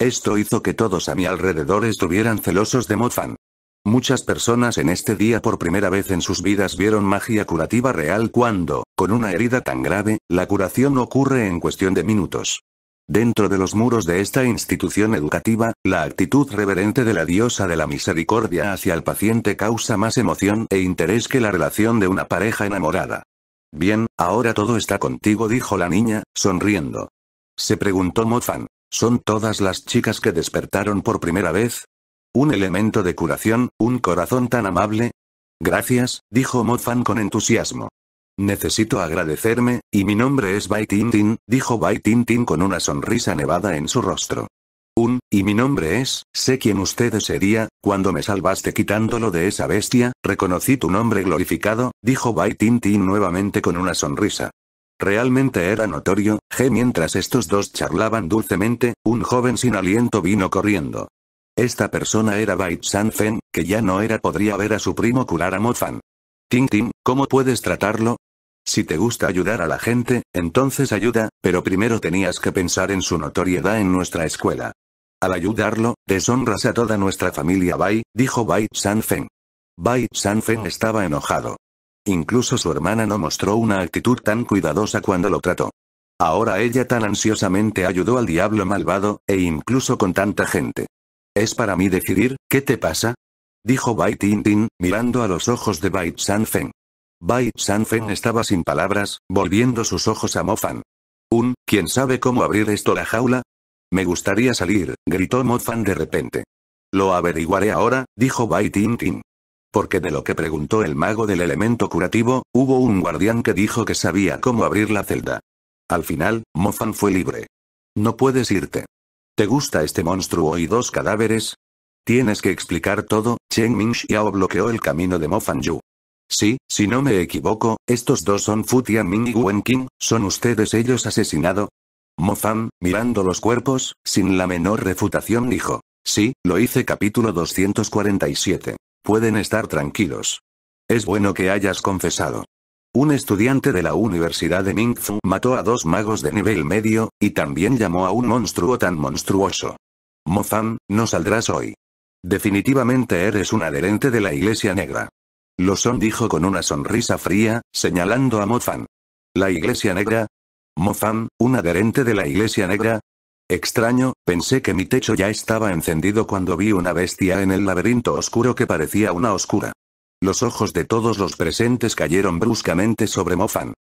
Esto hizo que todos a mi alrededor estuvieran celosos de Mofan. Muchas personas en este día por primera vez en sus vidas vieron magia curativa real cuando, con una herida tan grave, la curación ocurre en cuestión de minutos. Dentro de los muros de esta institución educativa, la actitud reverente de la diosa de la misericordia hacia el paciente causa más emoción e interés que la relación de una pareja enamorada. Bien, ahora todo está contigo dijo la niña, sonriendo. Se preguntó Mofan. ¿Son todas las chicas que despertaron por primera vez? Un elemento de curación, un corazón tan amable. Gracias, dijo Fan con entusiasmo. Necesito agradecerme, y mi nombre es Bai Tintin, dijo Bai Tintin con una sonrisa nevada en su rostro. Un, y mi nombre es, sé quién usted sería, cuando me salvaste quitándolo de esa bestia, reconocí tu nombre glorificado, dijo Bai Tintin nuevamente con una sonrisa. Realmente era notorio, G mientras estos dos charlaban dulcemente, un joven sin aliento vino corriendo. Esta persona era San Sanfen, que ya no era podría ver a su primo curar Mo Fan. Ting Ting, ¿cómo puedes tratarlo? Si te gusta ayudar a la gente, entonces ayuda, pero primero tenías que pensar en su notoriedad en nuestra escuela. Al ayudarlo, deshonras a toda nuestra familia Bai, dijo Bai Feng. Bai Sanfen estaba enojado. Incluso su hermana no mostró una actitud tan cuidadosa cuando lo trató. Ahora ella tan ansiosamente ayudó al diablo malvado, e incluso con tanta gente. ¿Es para mí decidir, qué te pasa? Dijo Bai Tin mirando a los ojos de Bai Sanfeng. Bai Sanfeng estaba sin palabras, volviendo sus ojos a Mofan. Un, ¿quién sabe cómo abrir esto la jaula? Me gustaría salir, gritó Mofan de repente. Lo averiguaré ahora, dijo Bai Tingting. Porque de lo que preguntó el mago del elemento curativo, hubo un guardián que dijo que sabía cómo abrir la celda. Al final, Fan fue libre. No puedes irte. ¿Te gusta este monstruo y dos cadáveres? Tienes que explicar todo, Chen Ming Xiao bloqueó el camino de Fan Yu. Sí, si no me equivoco, estos dos son Fu Ming y Wen Qing, ¿son ustedes ellos asesinado? Fan, mirando los cuerpos, sin la menor refutación dijo. Sí, lo hice capítulo 247. Pueden estar tranquilos. Es bueno que hayas confesado. Un estudiante de la Universidad de Ningfu mató a dos magos de nivel medio, y también llamó a un monstruo tan monstruoso. mofan no saldrás hoy. Definitivamente eres un adherente de la Iglesia Negra. Lo son dijo con una sonrisa fría, señalando a mofan ¿La Iglesia Negra? Mo-Fan, un adherente de la Iglesia Negra, Extraño, pensé que mi techo ya estaba encendido cuando vi una bestia en el laberinto oscuro que parecía una oscura. Los ojos de todos los presentes cayeron bruscamente sobre Mofan.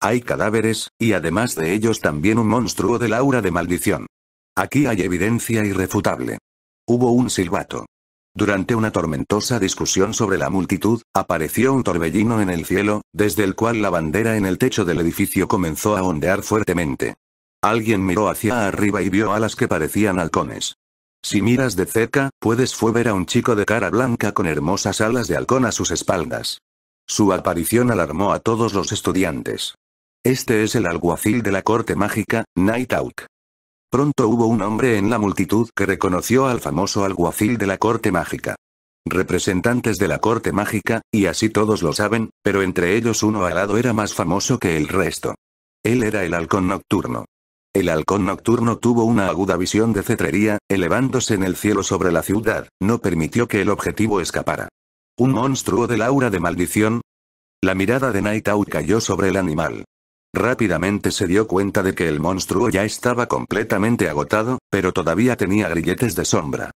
Hay cadáveres, y además de ellos también un monstruo del aura de maldición. Aquí hay evidencia irrefutable. Hubo un silbato. Durante una tormentosa discusión sobre la multitud, apareció un torbellino en el cielo, desde el cual la bandera en el techo del edificio comenzó a ondear fuertemente. Alguien miró hacia arriba y vio alas que parecían halcones. Si miras de cerca, puedes fue ver a un chico de cara blanca con hermosas alas de halcón a sus espaldas. Su aparición alarmó a todos los estudiantes. Este es el alguacil de la corte mágica, Night Out. Pronto hubo un hombre en la multitud que reconoció al famoso alguacil de la corte mágica. Representantes de la corte mágica, y así todos lo saben, pero entre ellos uno alado era más famoso que el resto. Él era el halcón nocturno. El halcón nocturno tuvo una aguda visión de cetrería, elevándose en el cielo sobre la ciudad, no permitió que el objetivo escapara. ¿Un monstruo del aura de maldición? La mirada de Night cayó sobre el animal. Rápidamente se dio cuenta de que el monstruo ya estaba completamente agotado, pero todavía tenía grilletes de sombra.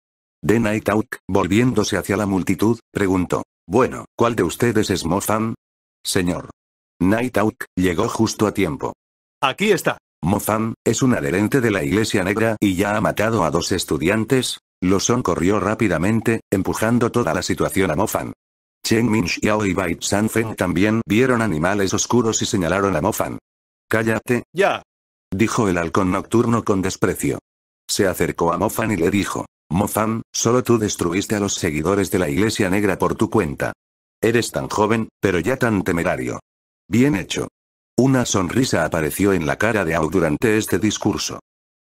De Night volviéndose hacia la multitud, preguntó. Bueno, ¿cuál de ustedes es Mofan? Señor. Night llegó justo a tiempo. Aquí está. «Mofan, es un adherente de la Iglesia Negra y ya ha matado a dos estudiantes. Lo son corrió rápidamente, empujando toda la situación a Mofan. Cheng Min Xiao y Bai Feng también vieron animales oscuros y señalaron a Mofan. Cállate, ya. Dijo el halcón nocturno con desprecio. Se acercó a Mofan y le dijo. Mofan, solo tú destruiste a los seguidores de la Iglesia Negra por tu cuenta. Eres tan joven, pero ya tan temerario. Bien hecho. Una sonrisa apareció en la cara de Ao durante este discurso.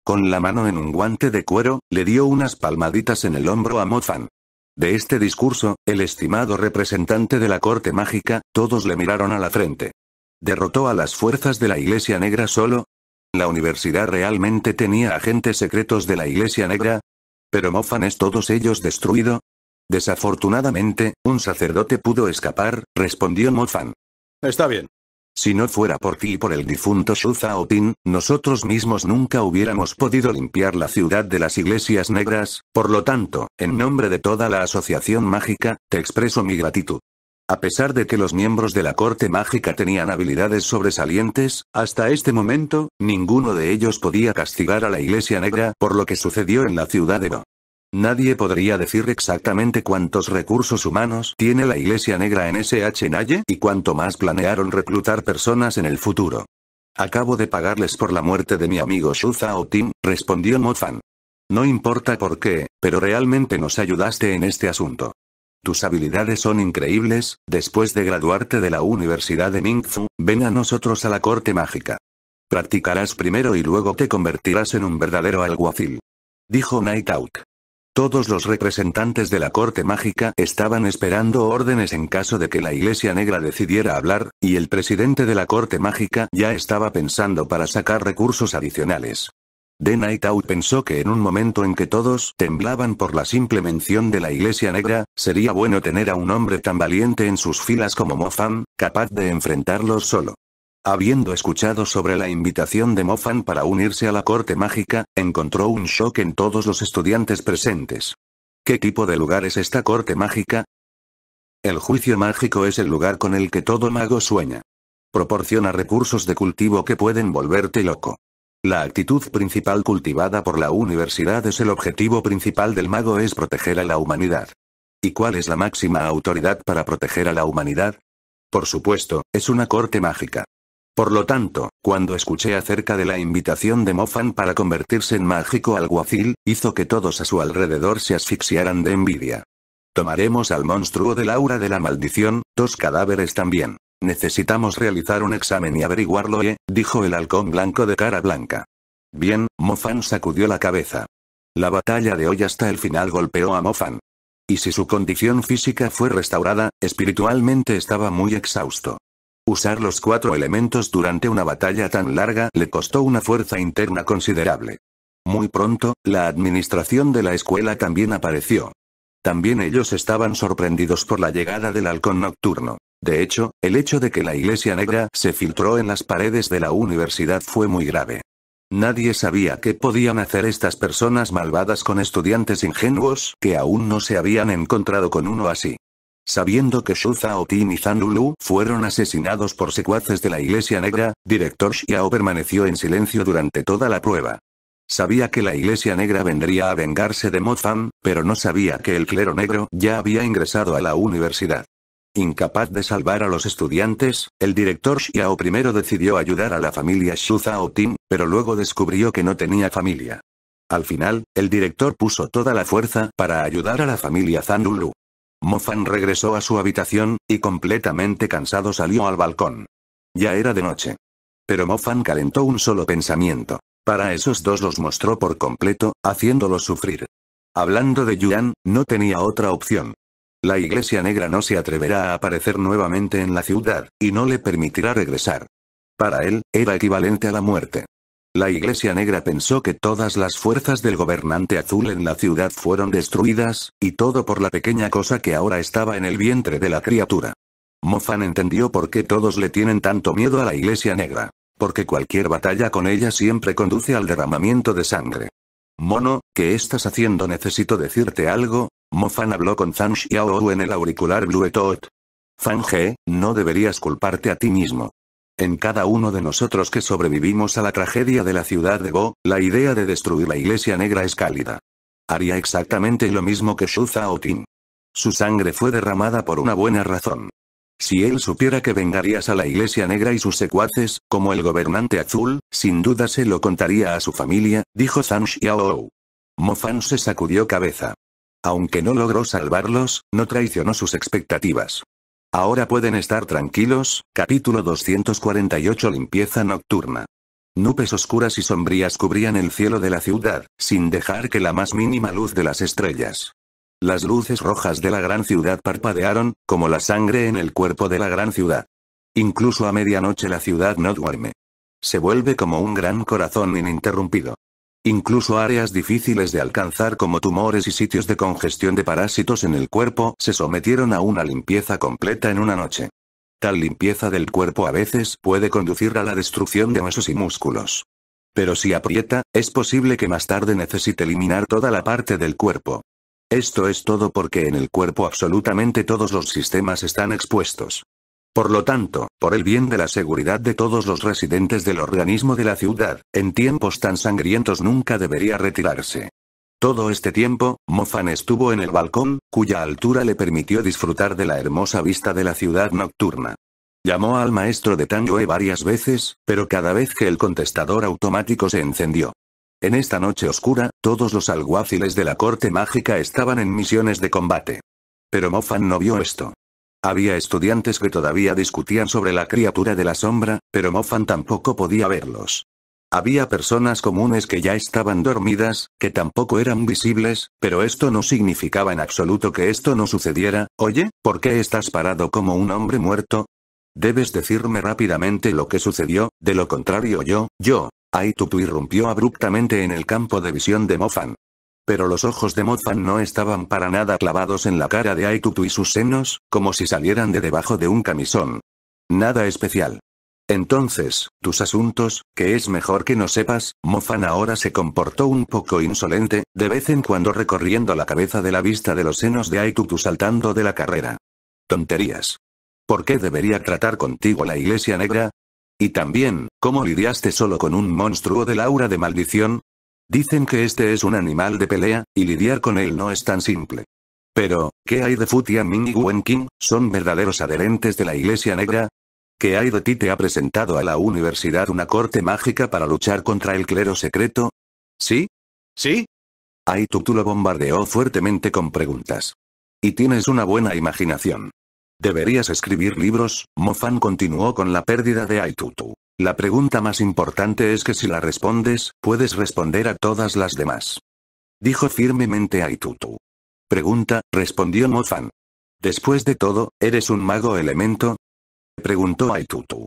Con la mano en un guante de cuero, le dio unas palmaditas en el hombro a Mofan. De este discurso, el estimado representante de la corte mágica, todos le miraron a la frente. ¿Derrotó a las fuerzas de la Iglesia Negra solo? ¿La universidad realmente tenía agentes secretos de la Iglesia Negra? ¿Pero Mofan es todos ellos destruido? Desafortunadamente, un sacerdote pudo escapar, respondió Mofan. Está bien. Si no fuera por ti y por el difunto Shu nosotros mismos nunca hubiéramos podido limpiar la ciudad de las iglesias negras, por lo tanto, en nombre de toda la asociación mágica, te expreso mi gratitud. A pesar de que los miembros de la corte mágica tenían habilidades sobresalientes, hasta este momento, ninguno de ellos podía castigar a la iglesia negra por lo que sucedió en la ciudad de Bo. Nadie podría decir exactamente cuántos recursos humanos tiene la Iglesia Negra en SH Naye y cuánto más planearon reclutar personas en el futuro. Acabo de pagarles por la muerte de mi amigo Shuza Otim, respondió Mofan. No importa por qué, pero realmente nos ayudaste en este asunto. Tus habilidades son increíbles, después de graduarte de la Universidad de Mingfu ven a nosotros a la corte mágica. Practicarás primero y luego te convertirás en un verdadero alguacil. Dijo Night Out. Todos los representantes de la corte mágica estaban esperando órdenes en caso de que la Iglesia Negra decidiera hablar, y el presidente de la corte mágica ya estaba pensando para sacar recursos adicionales. The Night Out pensó que en un momento en que todos temblaban por la simple mención de la Iglesia Negra, sería bueno tener a un hombre tan valiente en sus filas como Mofam, capaz de enfrentarlos solo. Habiendo escuchado sobre la invitación de Mofan para unirse a la corte mágica, encontró un shock en todos los estudiantes presentes. ¿Qué tipo de lugar es esta corte mágica? El juicio mágico es el lugar con el que todo mago sueña. Proporciona recursos de cultivo que pueden volverte loco. La actitud principal cultivada por la universidad es el objetivo principal del mago es proteger a la humanidad. ¿Y cuál es la máxima autoridad para proteger a la humanidad? Por supuesto, es una corte mágica. Por lo tanto, cuando escuché acerca de la invitación de Mofan para convertirse en mágico alguacil, hizo que todos a su alrededor se asfixiaran de envidia. Tomaremos al monstruo del aura de la maldición, dos cadáveres también. Necesitamos realizar un examen y averiguarlo, ¿eh? dijo el halcón blanco de cara blanca. Bien, Mofan sacudió la cabeza. La batalla de hoy hasta el final golpeó a Mofan. Y si su condición física fue restaurada, espiritualmente estaba muy exhausto. Usar los cuatro elementos durante una batalla tan larga le costó una fuerza interna considerable. Muy pronto, la administración de la escuela también apareció. También ellos estaban sorprendidos por la llegada del halcón nocturno. De hecho, el hecho de que la iglesia negra se filtró en las paredes de la universidad fue muy grave. Nadie sabía qué podían hacer estas personas malvadas con estudiantes ingenuos que aún no se habían encontrado con uno así. Sabiendo que Shu Tin y Zhang fueron asesinados por secuaces de la Iglesia Negra, director Xiao permaneció en silencio durante toda la prueba. Sabía que la Iglesia Negra vendría a vengarse de Fan, pero no sabía que el clero negro ya había ingresado a la universidad. Incapaz de salvar a los estudiantes, el director Xiao primero decidió ayudar a la familia Shu Tin, pero luego descubrió que no tenía familia. Al final, el director puso toda la fuerza para ayudar a la familia Zandulu. Mofan regresó a su habitación, y completamente cansado salió al balcón. Ya era de noche. Pero Mofan calentó un solo pensamiento. Para esos dos los mostró por completo, haciéndolos sufrir. Hablando de Yuan, no tenía otra opción. La Iglesia Negra no se atreverá a aparecer nuevamente en la ciudad, y no le permitirá regresar. Para él, era equivalente a la muerte. La Iglesia Negra pensó que todas las fuerzas del gobernante azul en la ciudad fueron destruidas, y todo por la pequeña cosa que ahora estaba en el vientre de la criatura. Mofan entendió por qué todos le tienen tanto miedo a la Iglesia Negra. Porque cualquier batalla con ella siempre conduce al derramamiento de sangre. Mono, ¿qué estás haciendo? Necesito decirte algo. Mofan habló con Zhang Xiaohu en el auricular Bluetooth. Fang He, no deberías culparte a ti mismo en cada uno de nosotros que sobrevivimos a la tragedia de la ciudad de Go, la idea de destruir la iglesia negra es cálida. Haría exactamente lo mismo que Shu Tin. Su sangre fue derramada por una buena razón. Si él supiera que vengarías a la iglesia negra y sus secuaces, como el gobernante azul, sin duda se lo contaría a su familia, dijo Zhang Mo Mofan se sacudió cabeza. Aunque no logró salvarlos, no traicionó sus expectativas. Ahora pueden estar tranquilos, capítulo 248 Limpieza nocturna. Nubes oscuras y sombrías cubrían el cielo de la ciudad, sin dejar que la más mínima luz de las estrellas. Las luces rojas de la gran ciudad parpadearon, como la sangre en el cuerpo de la gran ciudad. Incluso a medianoche la ciudad no duerme. Se vuelve como un gran corazón ininterrumpido. Incluso áreas difíciles de alcanzar como tumores y sitios de congestión de parásitos en el cuerpo se sometieron a una limpieza completa en una noche. Tal limpieza del cuerpo a veces puede conducir a la destrucción de huesos y músculos. Pero si aprieta, es posible que más tarde necesite eliminar toda la parte del cuerpo. Esto es todo porque en el cuerpo absolutamente todos los sistemas están expuestos. Por lo tanto, por el bien de la seguridad de todos los residentes del organismo de la ciudad, en tiempos tan sangrientos nunca debería retirarse. Todo este tiempo, Mofan estuvo en el balcón, cuya altura le permitió disfrutar de la hermosa vista de la ciudad nocturna. Llamó al maestro de Tangoe varias veces, pero cada vez que el contestador automático se encendió. En esta noche oscura, todos los alguaciles de la corte mágica estaban en misiones de combate. Pero Mofan no vio esto. Había estudiantes que todavía discutían sobre la criatura de la sombra, pero Mofan tampoco podía verlos. Había personas comunes que ya estaban dormidas, que tampoco eran visibles, pero esto no significaba en absoluto que esto no sucediera. Oye, ¿por qué estás parado como un hombre muerto? Debes decirme rápidamente lo que sucedió, de lo contrario yo, yo. Aitutu irrumpió abruptamente en el campo de visión de Mofan. Pero los ojos de Mofan no estaban para nada clavados en la cara de Aitutu y sus senos, como si salieran de debajo de un camisón. Nada especial. Entonces, tus asuntos, que es mejor que no sepas, Mofan ahora se comportó un poco insolente, de vez en cuando recorriendo la cabeza de la vista de los senos de Aitutu saltando de la carrera. Tonterías. ¿Por qué debería tratar contigo la iglesia negra? Y también, ¿cómo lidiaste solo con un monstruo de aura de maldición? Dicen que este es un animal de pelea, y lidiar con él no es tan simple. Pero, ¿qué hay de Futia Ming y Wen King, son verdaderos adherentes de la Iglesia Negra? ¿Qué hay de ti te ha presentado a la universidad una corte mágica para luchar contra el clero secreto? ¿Sí? ¿Sí? Aitutu lo bombardeó fuertemente con preguntas. Y tienes una buena imaginación. Deberías escribir libros, Mofan continuó con la pérdida de Aitutu. La pregunta más importante es que si la respondes, puedes responder a todas las demás. Dijo firmemente Aitutu. Pregunta, respondió Mofan. Después de todo, ¿eres un mago elemento? Preguntó Aitutu.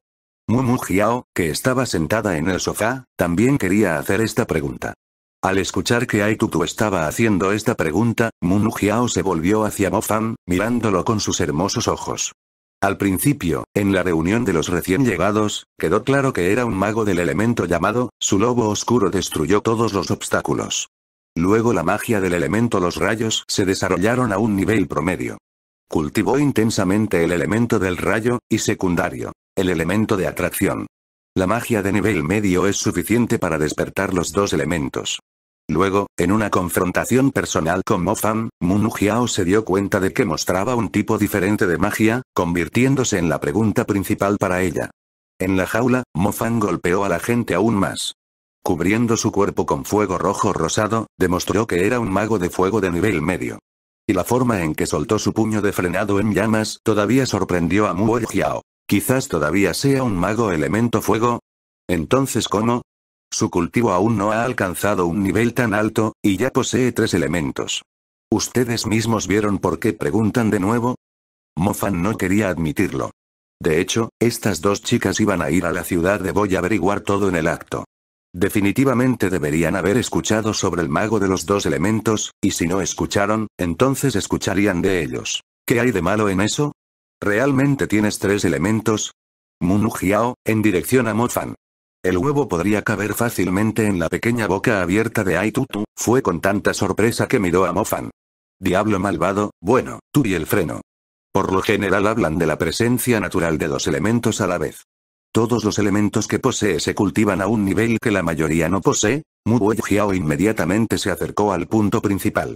Mumu Hiao, que estaba sentada en el sofá, también quería hacer esta pregunta. Al escuchar que Aitutu estaba haciendo esta pregunta, Mumu se volvió hacia Mofan, mirándolo con sus hermosos ojos. Al principio, en la reunión de los recién llegados, quedó claro que era un mago del elemento llamado, su lobo oscuro destruyó todos los obstáculos. Luego la magia del elemento los rayos se desarrollaron a un nivel promedio. Cultivó intensamente el elemento del rayo, y secundario, el elemento de atracción. La magia de nivel medio es suficiente para despertar los dos elementos. Luego, en una confrontación personal con Nu Jiao se dio cuenta de que mostraba un tipo diferente de magia, convirtiéndose en la pregunta principal para ella. En la jaula, Fan golpeó a la gente aún más. Cubriendo su cuerpo con fuego rojo rosado, demostró que era un mago de fuego de nivel medio. Y la forma en que soltó su puño de frenado en llamas todavía sorprendió a Mu Jiao. Quizás todavía sea un mago elemento fuego, entonces, ¿cómo? Su cultivo aún no ha alcanzado un nivel tan alto, y ya posee tres elementos. ¿Ustedes mismos vieron por qué preguntan de nuevo? Mofan no quería admitirlo. De hecho, estas dos chicas iban a ir a la ciudad de Boy a averiguar todo en el acto. Definitivamente deberían haber escuchado sobre el mago de los dos elementos, y si no escucharon, entonces escucharían de ellos. ¿Qué hay de malo en eso? ¿Realmente tienes tres elementos? Munugiao en dirección a Mofan. El huevo podría caber fácilmente en la pequeña boca abierta de Aitutu, fue con tanta sorpresa que miró a Mofan. Diablo malvado, bueno, tú y el freno. Por lo general hablan de la presencia natural de dos elementos a la vez. Todos los elementos que posee se cultivan a un nivel que la mayoría no posee, Mu inmediatamente se acercó al punto principal.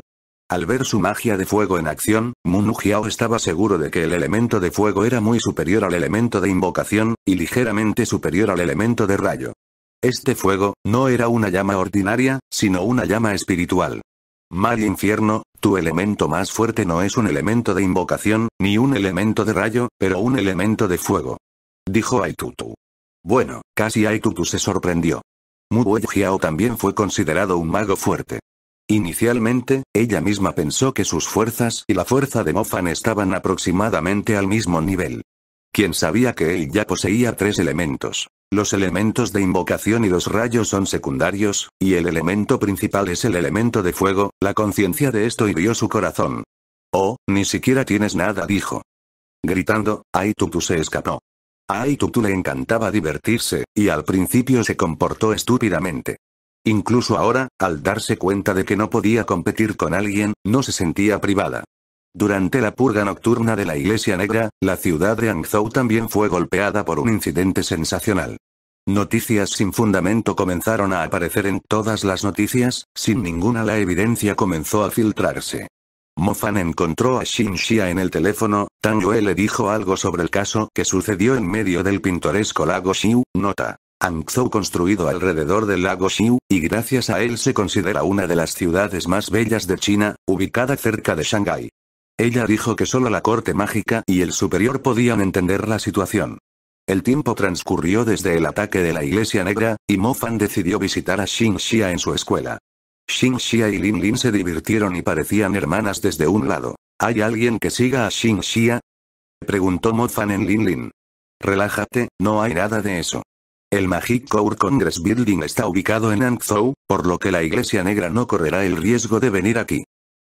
Al ver su magia de fuego en acción, Munu estaba seguro de que el elemento de fuego era muy superior al elemento de invocación, y ligeramente superior al elemento de rayo. Este fuego, no era una llama ordinaria, sino una llama espiritual. Mal infierno, tu elemento más fuerte no es un elemento de invocación, ni un elemento de rayo, pero un elemento de fuego. Dijo Aitutu. Bueno, casi Aitutu se sorprendió. Mu Jiao también fue considerado un mago fuerte. Inicialmente, ella misma pensó que sus fuerzas y la fuerza de Mofan estaban aproximadamente al mismo nivel. Quien sabía que él ya poseía tres elementos. Los elementos de invocación y los rayos son secundarios, y el elemento principal es el elemento de fuego, la conciencia de esto hirió su corazón. Oh, ni siquiera tienes nada, dijo. Gritando, Aitutu se escapó. A Aitutu le encantaba divertirse, y al principio se comportó estúpidamente. Incluso ahora, al darse cuenta de que no podía competir con alguien, no se sentía privada. Durante la purga nocturna de la Iglesia Negra, la ciudad de Hangzhou también fue golpeada por un incidente sensacional. Noticias sin fundamento comenzaron a aparecer en todas las noticias, sin ninguna la evidencia comenzó a filtrarse. Fan encontró a Xin Xia en el teléfono, Tang Yue le dijo algo sobre el caso que sucedió en medio del pintoresco lago Xiu, nota. Hangzhou construido alrededor del lago Xiu, y gracias a él se considera una de las ciudades más bellas de China, ubicada cerca de Shanghái. Ella dijo que solo la corte mágica y el superior podían entender la situación. El tiempo transcurrió desde el ataque de la Iglesia Negra, y Mo Fan decidió visitar a Xing Xia en su escuela. Xin Xia y Lin Lin se divirtieron y parecían hermanas desde un lado. ¿Hay alguien que siga a Xin Xia? Preguntó Mo Fan en Lin Lin. Relájate, no hay nada de eso. El Magic Core Congress Building está ubicado en Hangzhou, por lo que la Iglesia Negra no correrá el riesgo de venir aquí.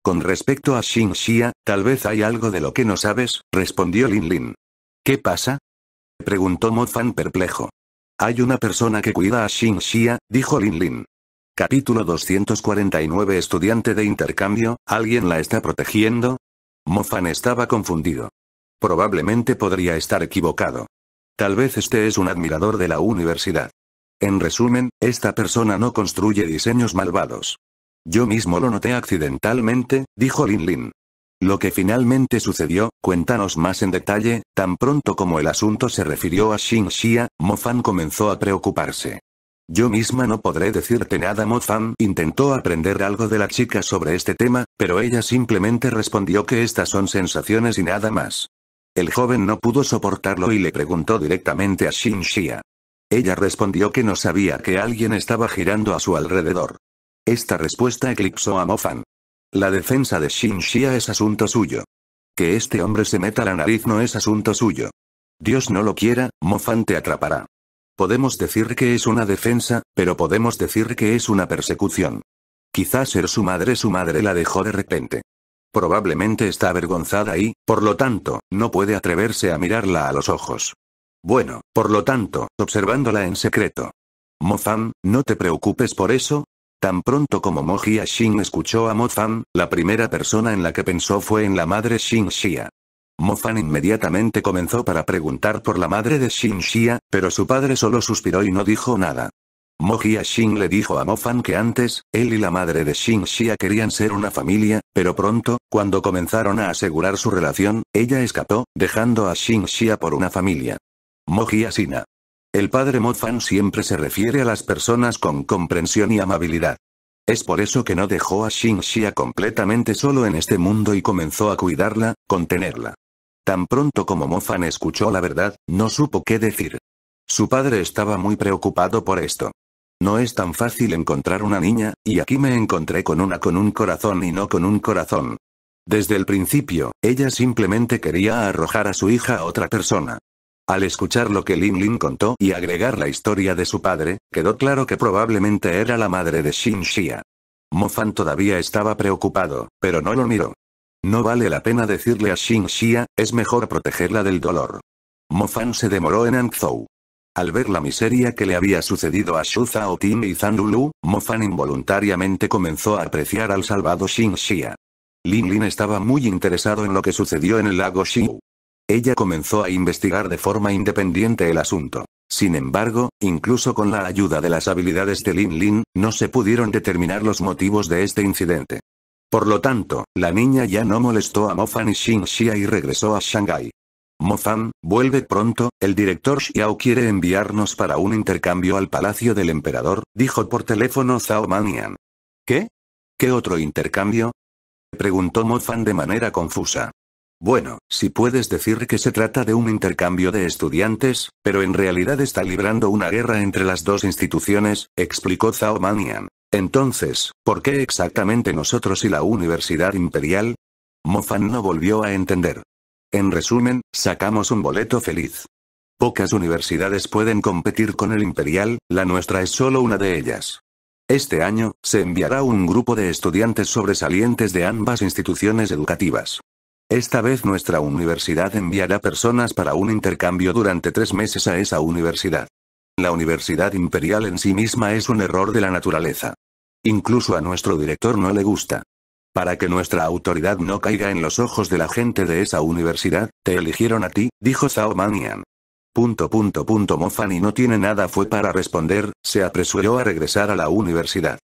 Con respecto a Xia, tal vez hay algo de lo que no sabes, respondió Lin Lin. ¿Qué pasa? Preguntó Mo Fan perplejo. Hay una persona que cuida a Xia, dijo Lin Lin. Capítulo 249 Estudiante de intercambio, ¿alguien la está protegiendo? Mofan estaba confundido. Probablemente podría estar equivocado. Tal vez este es un admirador de la universidad. En resumen, esta persona no construye diseños malvados. Yo mismo lo noté accidentalmente, dijo Lin Lin. Lo que finalmente sucedió, cuéntanos más en detalle, tan pronto como el asunto se refirió a Xin Xia, Fan comenzó a preocuparse. Yo misma no podré decirte nada Mo Fan intentó aprender algo de la chica sobre este tema, pero ella simplemente respondió que estas son sensaciones y nada más. El joven no pudo soportarlo y le preguntó directamente a Xia. Ella respondió que no sabía que alguien estaba girando a su alrededor. Esta respuesta eclipsó a Mofan. La defensa de Xia es asunto suyo. Que este hombre se meta la nariz no es asunto suyo. Dios no lo quiera, Mofan te atrapará. Podemos decir que es una defensa, pero podemos decir que es una persecución. Quizás ser su madre su madre la dejó de repente. Probablemente está avergonzada y, por lo tanto, no puede atreverse a mirarla a los ojos. Bueno, por lo tanto, observándola en secreto. Mo Fan, no te preocupes por eso. Tan pronto como Jia Shin escuchó a Mo Fan, la primera persona en la que pensó fue en la madre Xia. Mo Fan inmediatamente comenzó para preguntar por la madre de Shin Xia, pero su padre solo suspiró y no dijo nada. Mo Shin le dijo a Fan que antes, él y la madre de Xingxia Xia querían ser una familia, pero pronto, cuando comenzaron a asegurar su relación, ella escapó, dejando a Shin Xia por una familia. Mo Sina. El padre Fan siempre se refiere a las personas con comprensión y amabilidad. Es por eso que no dejó a Shin Xia completamente solo en este mundo y comenzó a cuidarla, contenerla. Tan pronto como Fan escuchó la verdad, no supo qué decir. Su padre estaba muy preocupado por esto. No es tan fácil encontrar una niña, y aquí me encontré con una con un corazón y no con un corazón. Desde el principio, ella simplemente quería arrojar a su hija a otra persona. Al escuchar lo que Lin Lin contó y agregar la historia de su padre, quedó claro que probablemente era la madre de Xin Xia. Fan todavía estaba preocupado, pero no lo miró. No vale la pena decirle a Xin Xia, es mejor protegerla del dolor. Fan se demoró en Anzhou. Al ver la miseria que le había sucedido a Shu Zhao Tim y Zandulu, Mofan Mo involuntariamente comenzó a apreciar al salvado Xin Xia. Lin Lin estaba muy interesado en lo que sucedió en el lago Xiu. Ella comenzó a investigar de forma independiente el asunto. Sin embargo, incluso con la ayuda de las habilidades de Lin Lin, no se pudieron determinar los motivos de este incidente. Por lo tanto, la niña ya no molestó a Mofan y Xin Xia y regresó a Shanghai. «Mofan, vuelve pronto, el director Xiao quiere enviarnos para un intercambio al palacio del emperador, dijo por teléfono Zhao Manian. ¿Qué? ¿Qué otro intercambio? Preguntó Mofan de manera confusa. Bueno, si puedes decir que se trata de un intercambio de estudiantes, pero en realidad está librando una guerra entre las dos instituciones, explicó Zhao Manian. Entonces, ¿por qué exactamente nosotros y la Universidad Imperial? Mofan no volvió a entender. En resumen, sacamos un boleto feliz. Pocas universidades pueden competir con el Imperial, la nuestra es solo una de ellas. Este año, se enviará un grupo de estudiantes sobresalientes de ambas instituciones educativas. Esta vez nuestra universidad enviará personas para un intercambio durante tres meses a esa universidad. La Universidad Imperial en sí misma es un error de la naturaleza. Incluso a nuestro director no le gusta. Para que nuestra autoridad no caiga en los ojos de la gente de esa universidad, te eligieron a ti, dijo Zhao Manian. Punto punto punto Mofani no tiene nada fue para responder, se apresuró a regresar a la universidad.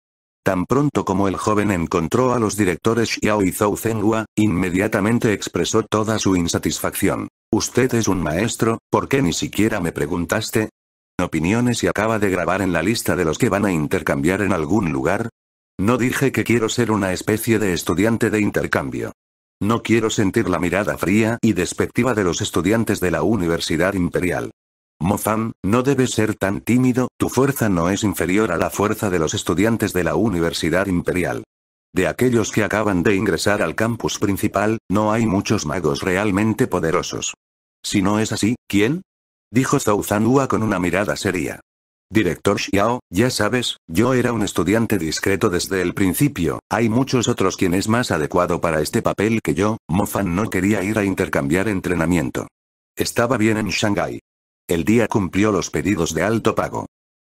Tan pronto como el joven encontró a los directores Xiao y Zhou Zhenhua, inmediatamente expresó toda su insatisfacción. Usted es un maestro, ¿por qué ni siquiera me preguntaste? Opiniones y acaba de grabar en la lista de los que van a intercambiar en algún lugar, no dije que quiero ser una especie de estudiante de intercambio. No quiero sentir la mirada fría y despectiva de los estudiantes de la Universidad Imperial. Mofam, no debes ser tan tímido, tu fuerza no es inferior a la fuerza de los estudiantes de la Universidad Imperial. De aquellos que acaban de ingresar al campus principal, no hay muchos magos realmente poderosos. Si no es así, ¿quién? Dijo Zhou con una mirada seria. Director Xiao, ya sabes, yo era un estudiante discreto desde el principio, hay muchos otros quien es más adecuado para este papel que yo, Fan no quería ir a intercambiar entrenamiento. Estaba bien en Shanghái. El día cumplió los pedidos de alto pago.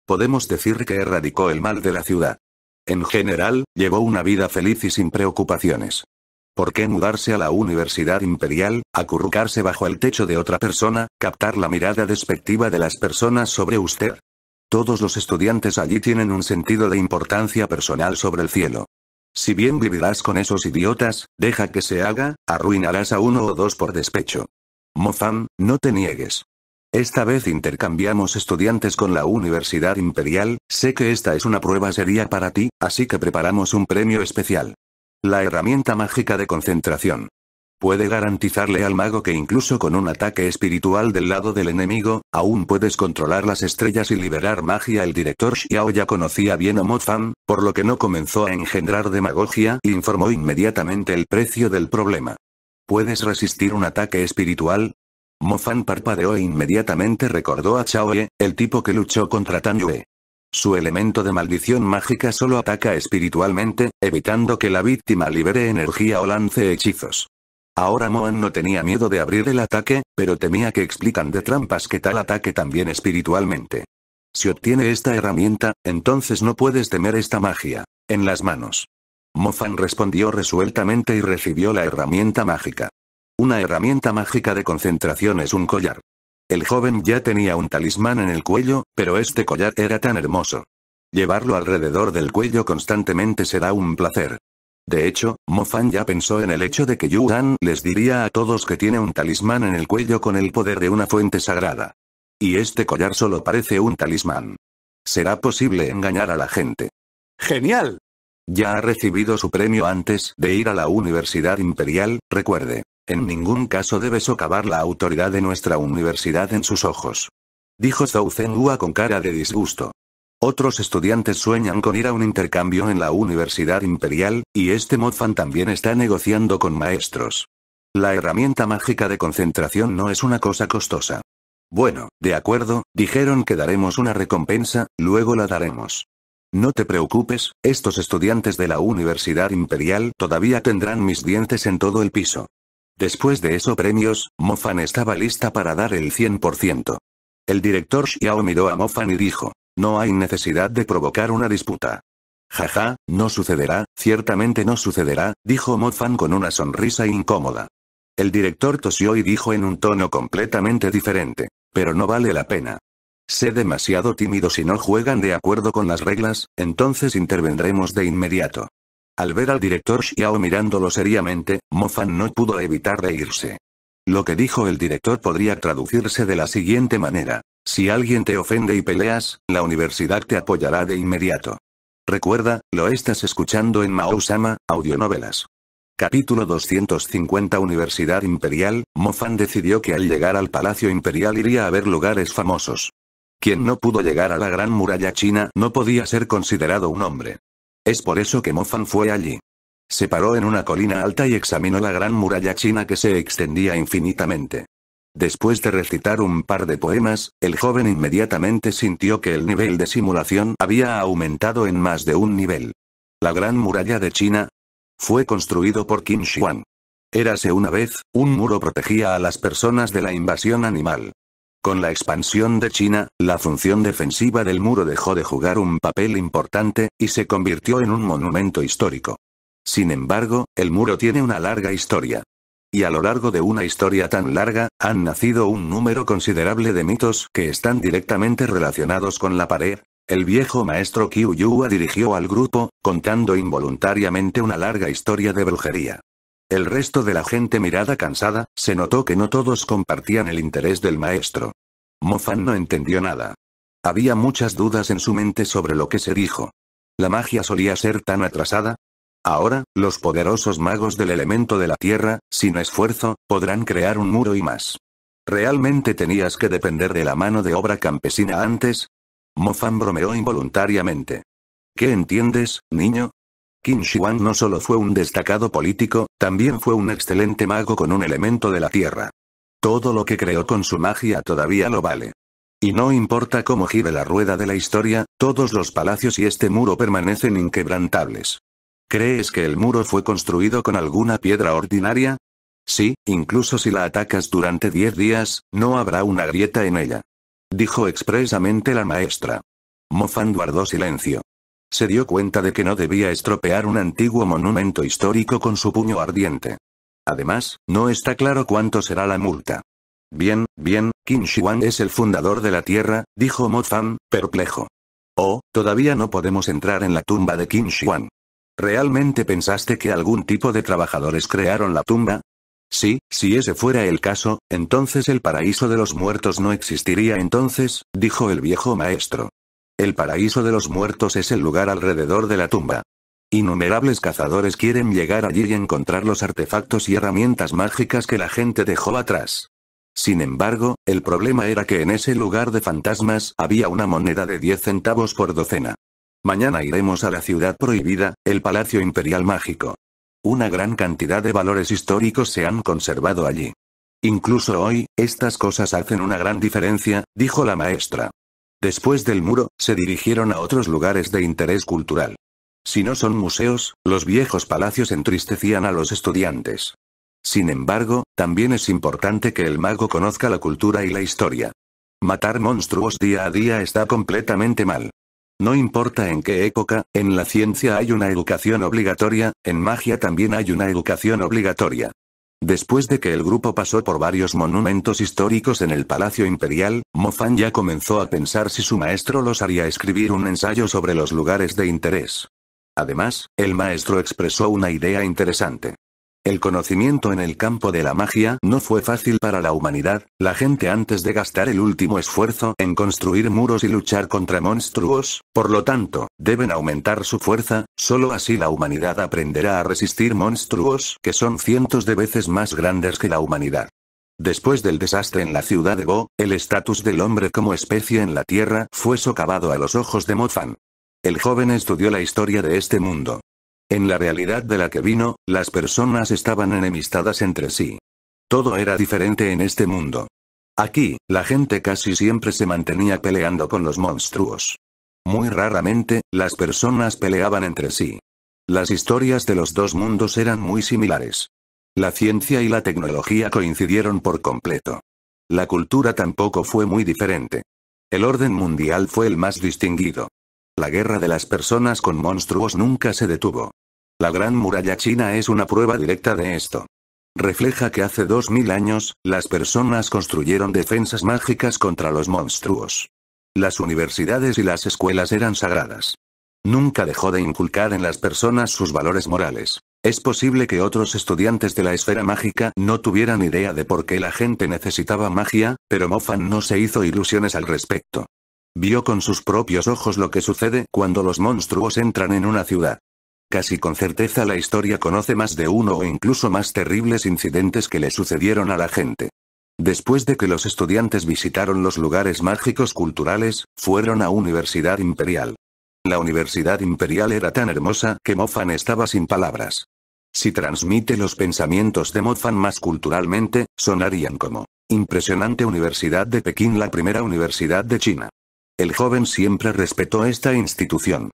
Podemos decir que erradicó el mal de la ciudad. En general, llevó una vida feliz y sin preocupaciones. ¿Por qué mudarse a la Universidad Imperial, acurrucarse bajo el techo de otra persona, captar la mirada despectiva de las personas sobre usted? Todos los estudiantes allí tienen un sentido de importancia personal sobre el cielo. Si bien vivirás con esos idiotas, deja que se haga, arruinarás a uno o dos por despecho. Mofam, no te niegues. Esta vez intercambiamos estudiantes con la Universidad Imperial, sé que esta es una prueba seria para ti, así que preparamos un premio especial. La herramienta mágica de concentración. Puede garantizarle al mago que incluso con un ataque espiritual del lado del enemigo, aún puedes controlar las estrellas y liberar magia. El director Xiao ya conocía bien a Fan, por lo que no comenzó a engendrar demagogia e informó inmediatamente el precio del problema. ¿Puedes resistir un ataque espiritual? Fan parpadeó e inmediatamente recordó a Chaoe, el tipo que luchó contra Tan Yue. Su elemento de maldición mágica solo ataca espiritualmente, evitando que la víctima libere energía o lance hechizos. Ahora Moan no tenía miedo de abrir el ataque, pero temía que explican de trampas que tal ataque también espiritualmente. Si obtiene esta herramienta, entonces no puedes temer esta magia. En las manos. Mofan respondió resueltamente y recibió la herramienta mágica. Una herramienta mágica de concentración es un collar. El joven ya tenía un talismán en el cuello, pero este collar era tan hermoso. Llevarlo alrededor del cuello constantemente será un placer. De hecho, Fan ya pensó en el hecho de que Yuan les diría a todos que tiene un talismán en el cuello con el poder de una fuente sagrada. Y este collar solo parece un talismán. Será posible engañar a la gente. ¡Genial! Ya ha recibido su premio antes de ir a la Universidad Imperial, recuerde. En ningún caso debe socavar la autoridad de nuestra universidad en sus ojos. Dijo Zhou Zhenhua con cara de disgusto. Otros estudiantes sueñan con ir a un intercambio en la Universidad Imperial, y este Mofan también está negociando con maestros. La herramienta mágica de concentración no es una cosa costosa. Bueno, de acuerdo, dijeron que daremos una recompensa, luego la daremos. No te preocupes, estos estudiantes de la Universidad Imperial todavía tendrán mis dientes en todo el piso. Después de esos premios, Mofan estaba lista para dar el 100%. El director Xiao miró a Mofan y dijo, no hay necesidad de provocar una disputa. Jaja, no sucederá, ciertamente no sucederá, dijo Fan con una sonrisa incómoda. El director tosió y dijo en un tono completamente diferente. Pero no vale la pena. Sé demasiado tímido si no juegan de acuerdo con las reglas, entonces intervendremos de inmediato. Al ver al director Xiao mirándolo seriamente, Fan no pudo evitar reírse. Lo que dijo el director podría traducirse de la siguiente manera. Si alguien te ofende y peleas, la universidad te apoyará de inmediato. Recuerda, lo estás escuchando en Sama, Audionovelas. Capítulo 250 Universidad Imperial, Mofan decidió que al llegar al Palacio Imperial iría a ver lugares famosos. Quien no pudo llegar a la Gran Muralla China no podía ser considerado un hombre. Es por eso que Mofan fue allí. Se paró en una colina alta y examinó la Gran Muralla China que se extendía infinitamente. Después de recitar un par de poemas, el joven inmediatamente sintió que el nivel de simulación había aumentado en más de un nivel. La Gran Muralla de China fue construido por Qin Shi Huang. Érase una vez, un muro protegía a las personas de la invasión animal. Con la expansión de China, la función defensiva del muro dejó de jugar un papel importante, y se convirtió en un monumento histórico. Sin embargo, el muro tiene una larga historia. Y a lo largo de una historia tan larga, han nacido un número considerable de mitos que están directamente relacionados con la pared. El viejo maestro Yuwa dirigió al grupo, contando involuntariamente una larga historia de brujería. El resto de la gente mirada cansada, se notó que no todos compartían el interés del maestro. Mofan no entendió nada. Había muchas dudas en su mente sobre lo que se dijo. La magia solía ser tan atrasada, Ahora, los poderosos magos del elemento de la tierra, sin esfuerzo, podrán crear un muro y más. ¿Realmente tenías que depender de la mano de obra campesina antes? Mofan bromeó involuntariamente. ¿Qué entiendes, niño? Qin Shiwan no solo fue un destacado político, también fue un excelente mago con un elemento de la tierra. Todo lo que creó con su magia todavía lo vale. Y no importa cómo gire la rueda de la historia, todos los palacios y este muro permanecen inquebrantables. ¿Crees que el muro fue construido con alguna piedra ordinaria? Sí, incluso si la atacas durante diez días, no habrá una grieta en ella. Dijo expresamente la maestra. Fan guardó silencio. Se dio cuenta de que no debía estropear un antiguo monumento histórico con su puño ardiente. Además, no está claro cuánto será la multa. Bien, bien, Qin Shiwan es el fundador de la Tierra, dijo Fan, perplejo. Oh, todavía no podemos entrar en la tumba de Qin Shiwan. ¿Realmente pensaste que algún tipo de trabajadores crearon la tumba? Sí, si ese fuera el caso, entonces el paraíso de los muertos no existiría entonces, dijo el viejo maestro. El paraíso de los muertos es el lugar alrededor de la tumba. Innumerables cazadores quieren llegar allí y encontrar los artefactos y herramientas mágicas que la gente dejó atrás. Sin embargo, el problema era que en ese lugar de fantasmas había una moneda de 10 centavos por docena. Mañana iremos a la ciudad prohibida, el Palacio Imperial Mágico. Una gran cantidad de valores históricos se han conservado allí. Incluso hoy, estas cosas hacen una gran diferencia, dijo la maestra. Después del muro, se dirigieron a otros lugares de interés cultural. Si no son museos, los viejos palacios entristecían a los estudiantes. Sin embargo, también es importante que el mago conozca la cultura y la historia. Matar monstruos día a día está completamente mal. No importa en qué época, en la ciencia hay una educación obligatoria, en magia también hay una educación obligatoria. Después de que el grupo pasó por varios monumentos históricos en el Palacio Imperial, Mofan ya comenzó a pensar si su maestro los haría escribir un ensayo sobre los lugares de interés. Además, el maestro expresó una idea interesante. El conocimiento en el campo de la magia no fue fácil para la humanidad, la gente antes de gastar el último esfuerzo en construir muros y luchar contra monstruos, por lo tanto, deben aumentar su fuerza, solo así la humanidad aprenderá a resistir monstruos que son cientos de veces más grandes que la humanidad. Después del desastre en la ciudad de Bo, el estatus del hombre como especie en la Tierra fue socavado a los ojos de Mofan. El joven estudió la historia de este mundo, en la realidad de la que vino, las personas estaban enemistadas entre sí. Todo era diferente en este mundo. Aquí, la gente casi siempre se mantenía peleando con los monstruos. Muy raramente, las personas peleaban entre sí. Las historias de los dos mundos eran muy similares. La ciencia y la tecnología coincidieron por completo. La cultura tampoco fue muy diferente. El orden mundial fue el más distinguido. La guerra de las personas con monstruos nunca se detuvo. La Gran Muralla China es una prueba directa de esto. Refleja que hace 2000 años, las personas construyeron defensas mágicas contra los monstruos. Las universidades y las escuelas eran sagradas. Nunca dejó de inculcar en las personas sus valores morales. Es posible que otros estudiantes de la esfera mágica no tuvieran idea de por qué la gente necesitaba magia, pero Mofan no se hizo ilusiones al respecto. Vio con sus propios ojos lo que sucede cuando los monstruos entran en una ciudad. Casi con certeza la historia conoce más de uno o incluso más terribles incidentes que le sucedieron a la gente. Después de que los estudiantes visitaron los lugares mágicos culturales, fueron a Universidad Imperial. La Universidad Imperial era tan hermosa que Moffan estaba sin palabras. Si transmite los pensamientos de Moffan más culturalmente, sonarían como Impresionante Universidad de Pekín, la primera universidad de China. El joven siempre respetó esta institución.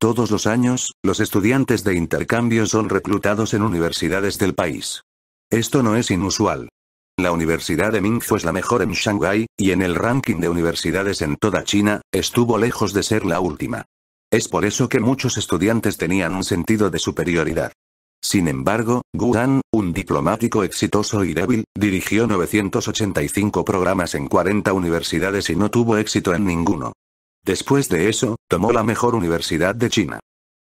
Todos los años, los estudiantes de intercambio son reclutados en universidades del país. Esto no es inusual. La Universidad de Ming es la mejor en Shanghái, y en el ranking de universidades en toda China, estuvo lejos de ser la última. Es por eso que muchos estudiantes tenían un sentido de superioridad. Sin embargo, Gu un diplomático exitoso y débil, dirigió 985 programas en 40 universidades y no tuvo éxito en ninguno. Después de eso, tomó la mejor universidad de China.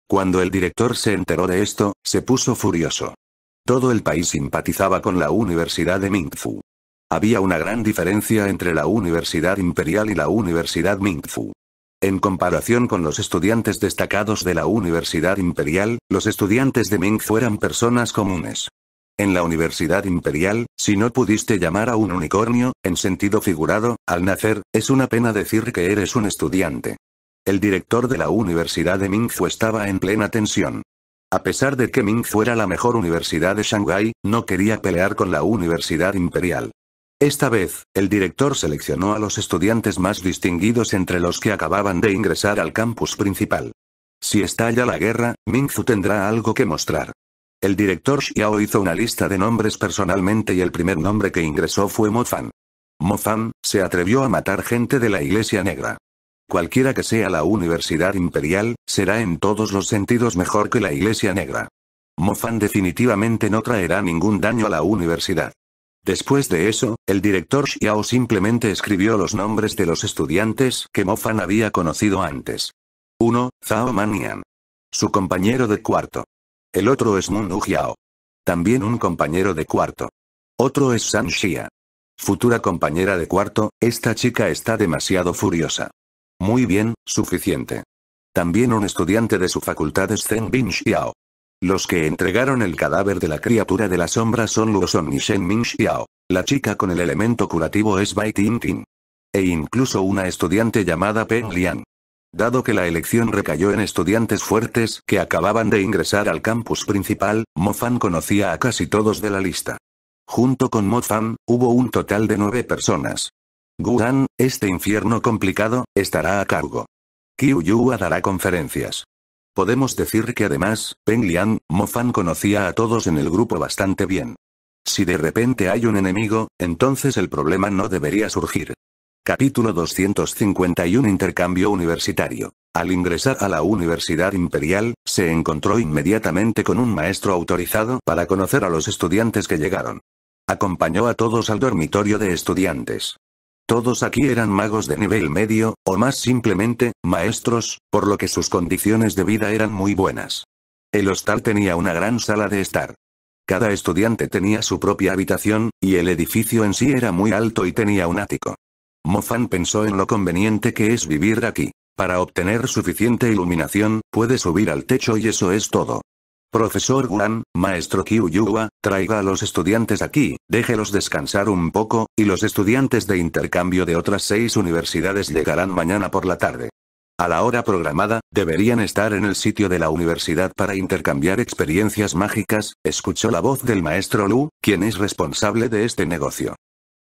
Cuando el director se enteró de esto, se puso furioso. Todo el país simpatizaba con la Universidad de Mingfu. Había una gran diferencia entre la Universidad Imperial y la Universidad Mingfu. En comparación con los estudiantes destacados de la Universidad Imperial, los estudiantes de Mingfu eran personas comunes. En la Universidad Imperial, si no pudiste llamar a un unicornio, en sentido figurado, al nacer, es una pena decir que eres un estudiante. El director de la Universidad de Mingfu estaba en plena tensión. A pesar de que Mingfu era la mejor universidad de Shanghái, no quería pelear con la Universidad Imperial. Esta vez, el director seleccionó a los estudiantes más distinguidos entre los que acababan de ingresar al campus principal. Si estalla la guerra, Mingfu tendrá algo que mostrar. El director Xiao hizo una lista de nombres personalmente y el primer nombre que ingresó fue Mo Fan, se atrevió a matar gente de la Iglesia Negra. Cualquiera que sea la Universidad Imperial, será en todos los sentidos mejor que la Iglesia Negra. Fan definitivamente no traerá ningún daño a la universidad. Después de eso, el director Xiao simplemente escribió los nombres de los estudiantes que Fan había conocido antes. 1. Zhao Manian. Su compañero de cuarto. El otro es Moon Ujiao. También un compañero de cuarto. Otro es San Xia. Futura compañera de cuarto, esta chica está demasiado furiosa. Muy bien, suficiente. También un estudiante de su facultad es Zen Bin Xiao. Los que entregaron el cadáver de la criatura de la sombra son Song y Shen Min Xiao. La chica con el elemento curativo es Bai Tin E incluso una estudiante llamada Peng Lian. Dado que la elección recayó en estudiantes fuertes que acababan de ingresar al campus principal, Fan conocía a casi todos de la lista. Junto con Fan, hubo un total de nueve personas. Guan, este infierno complicado, estará a cargo. Yua dará conferencias. Podemos decir que además, Peng Mo Fan conocía a todos en el grupo bastante bien. Si de repente hay un enemigo, entonces el problema no debería surgir. Capítulo 251 Intercambio Universitario. Al ingresar a la Universidad Imperial, se encontró inmediatamente con un maestro autorizado para conocer a los estudiantes que llegaron. Acompañó a todos al dormitorio de estudiantes. Todos aquí eran magos de nivel medio, o más simplemente, maestros, por lo que sus condiciones de vida eran muy buenas. El hostal tenía una gran sala de estar. Cada estudiante tenía su propia habitación, y el edificio en sí era muy alto y tenía un ático. Mofan pensó en lo conveniente que es vivir aquí. Para obtener suficiente iluminación, puede subir al techo y eso es todo. Profesor Guan, maestro Yuwa, traiga a los estudiantes aquí, déjelos descansar un poco, y los estudiantes de intercambio de otras seis universidades llegarán mañana por la tarde. A la hora programada, deberían estar en el sitio de la universidad para intercambiar experiencias mágicas, escuchó la voz del maestro Lu, quien es responsable de este negocio.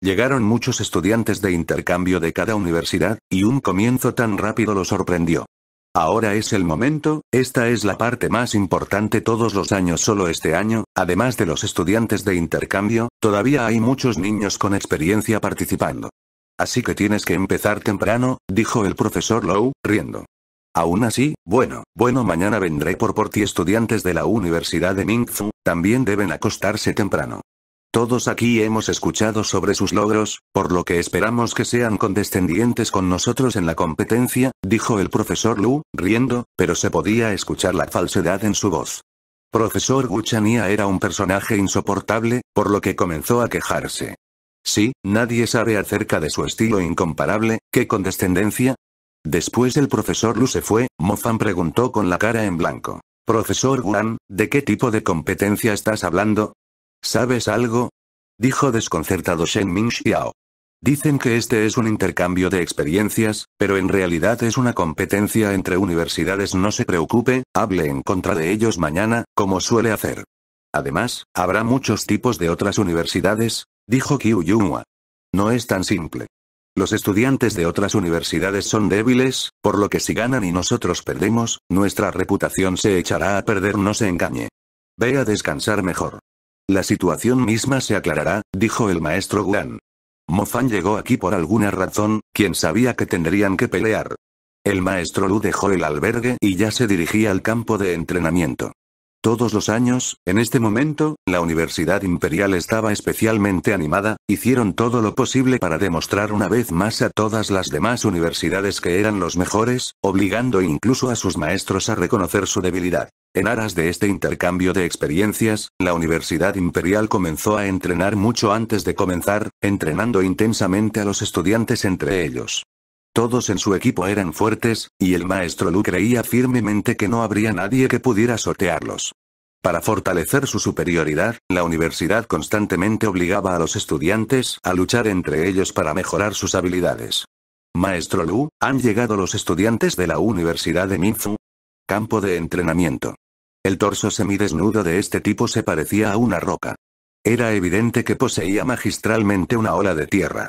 Llegaron muchos estudiantes de intercambio de cada universidad, y un comienzo tan rápido lo sorprendió. Ahora es el momento, esta es la parte más importante todos los años solo este año, además de los estudiantes de intercambio, todavía hay muchos niños con experiencia participando. Así que tienes que empezar temprano, dijo el profesor Lowe, riendo. Aún así, bueno, bueno mañana vendré por por ti estudiantes de la Universidad de Mingfu, también deben acostarse temprano. Todos aquí hemos escuchado sobre sus logros, por lo que esperamos que sean condescendientes con nosotros en la competencia, dijo el profesor Lu, riendo, pero se podía escuchar la falsedad en su voz. Profesor Chanía era un personaje insoportable, por lo que comenzó a quejarse. Sí, nadie sabe acerca de su estilo incomparable, qué condescendencia. Después el profesor Lu se fue, Fan preguntó con la cara en blanco. Profesor Guan, ¿de qué tipo de competencia estás hablando? ¿Sabes algo? Dijo desconcertado Shen Ming Xiao. Dicen que este es un intercambio de experiencias, pero en realidad es una competencia entre universidades. No se preocupe, hable en contra de ellos mañana, como suele hacer. Además, habrá muchos tipos de otras universidades, dijo Qiu Yunhua. No es tan simple. Los estudiantes de otras universidades son débiles, por lo que si ganan y nosotros perdemos, nuestra reputación se echará a perder. No se engañe. Ve a descansar mejor. La situación misma se aclarará, dijo el maestro Guan. Fan llegó aquí por alguna razón, quien sabía que tendrían que pelear. El maestro Lu dejó el albergue y ya se dirigía al campo de entrenamiento. Todos los años, en este momento, la Universidad Imperial estaba especialmente animada, hicieron todo lo posible para demostrar una vez más a todas las demás universidades que eran los mejores, obligando incluso a sus maestros a reconocer su debilidad. En aras de este intercambio de experiencias, la Universidad Imperial comenzó a entrenar mucho antes de comenzar, entrenando intensamente a los estudiantes entre ellos. Todos en su equipo eran fuertes, y el maestro Lu creía firmemente que no habría nadie que pudiera sortearlos. Para fortalecer su superioridad, la universidad constantemente obligaba a los estudiantes a luchar entre ellos para mejorar sus habilidades. Maestro Lu, han llegado los estudiantes de la Universidad de Minzu. Campo de entrenamiento. El torso semidesnudo de este tipo se parecía a una roca. Era evidente que poseía magistralmente una ola de tierra.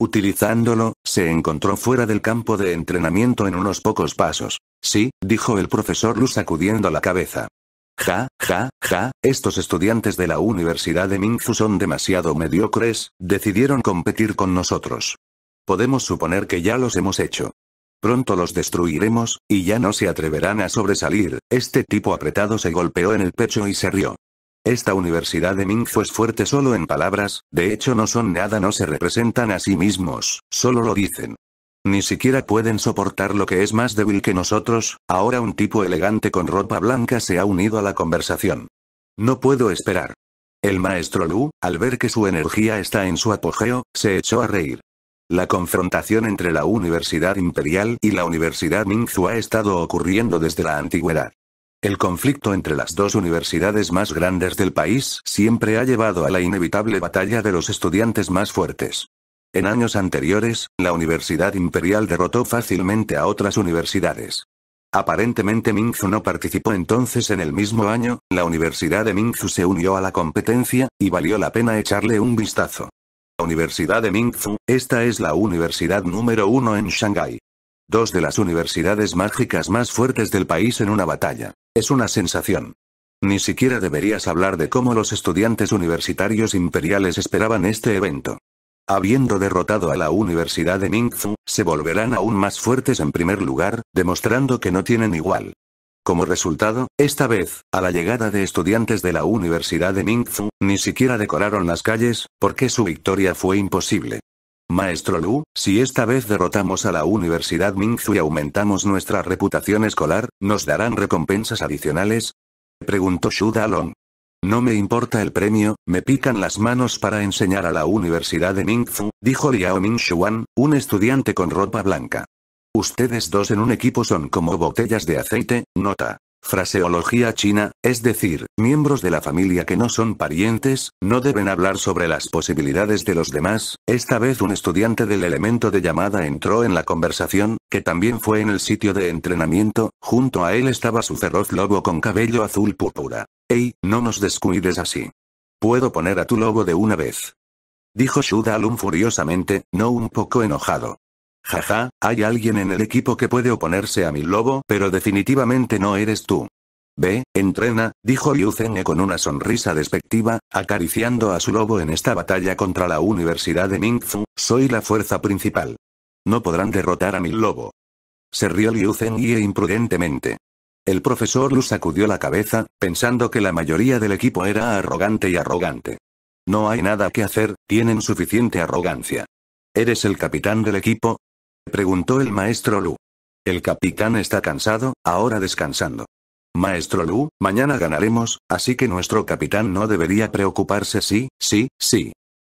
Utilizándolo, se encontró fuera del campo de entrenamiento en unos pocos pasos. Sí, dijo el profesor Lu sacudiendo la cabeza. Ja, ja, ja, estos estudiantes de la Universidad de Minzu son demasiado mediocres, decidieron competir con nosotros. Podemos suponer que ya los hemos hecho. Pronto los destruiremos, y ya no se atreverán a sobresalir. Este tipo apretado se golpeó en el pecho y se rió. Esta universidad de Ming fue fuerte solo en palabras, de hecho no son nada, no se representan a sí mismos, solo lo dicen. Ni siquiera pueden soportar lo que es más débil que nosotros, ahora un tipo elegante con ropa blanca se ha unido a la conversación. No puedo esperar. El maestro Lu, al ver que su energía está en su apogeo, se echó a reír. La confrontación entre la Universidad Imperial y la Universidad Mingzhu ha estado ocurriendo desde la antigüedad. El conflicto entre las dos universidades más grandes del país siempre ha llevado a la inevitable batalla de los estudiantes más fuertes. En años anteriores, la Universidad Imperial derrotó fácilmente a otras universidades. Aparentemente Mingzu no participó entonces en el mismo año, la Universidad de Mingzu se unió a la competencia, y valió la pena echarle un vistazo. Universidad de Mingfu, esta es la universidad número uno en Shanghái. Dos de las universidades mágicas más fuertes del país en una batalla. Es una sensación. Ni siquiera deberías hablar de cómo los estudiantes universitarios imperiales esperaban este evento. Habiendo derrotado a la Universidad de Mingfu, se volverán aún más fuertes en primer lugar, demostrando que no tienen igual. Como resultado, esta vez, a la llegada de estudiantes de la Universidad de Mingfu, ni siquiera decoraron las calles, porque su victoria fue imposible. Maestro Lu, si esta vez derrotamos a la Universidad Mingfu y aumentamos nuestra reputación escolar, ¿nos darán recompensas adicionales? Preguntó Shu Dalong. No me importa el premio, me pican las manos para enseñar a la Universidad de Mingfu. dijo Liao Mingxuan, un estudiante con ropa blanca. Ustedes dos en un equipo son como botellas de aceite, nota. Fraseología china, es decir, miembros de la familia que no son parientes, no deben hablar sobre las posibilidades de los demás. Esta vez un estudiante del elemento de llamada entró en la conversación, que también fue en el sitio de entrenamiento, junto a él estaba su feroz lobo con cabello azul púrpura. Ey, no nos descuides así. Puedo poner a tu lobo de una vez. Dijo Shu furiosamente, no un poco enojado. Jaja, hay alguien en el equipo que puede oponerse a mi lobo, pero definitivamente no eres tú. Ve, entrena, dijo Liu Zheng con una sonrisa despectiva, acariciando a su lobo en esta batalla contra la Universidad de Mingfu, soy la fuerza principal. No podrán derrotar a mi lobo. Se rió Liu Zhen y e imprudentemente. El profesor Lu sacudió la cabeza, pensando que la mayoría del equipo era arrogante y arrogante. No hay nada que hacer, tienen suficiente arrogancia. Eres el capitán del equipo, preguntó el maestro Lu. El capitán está cansado, ahora descansando. Maestro Lu, mañana ganaremos, así que nuestro capitán no debería preocuparse sí, sí, sí.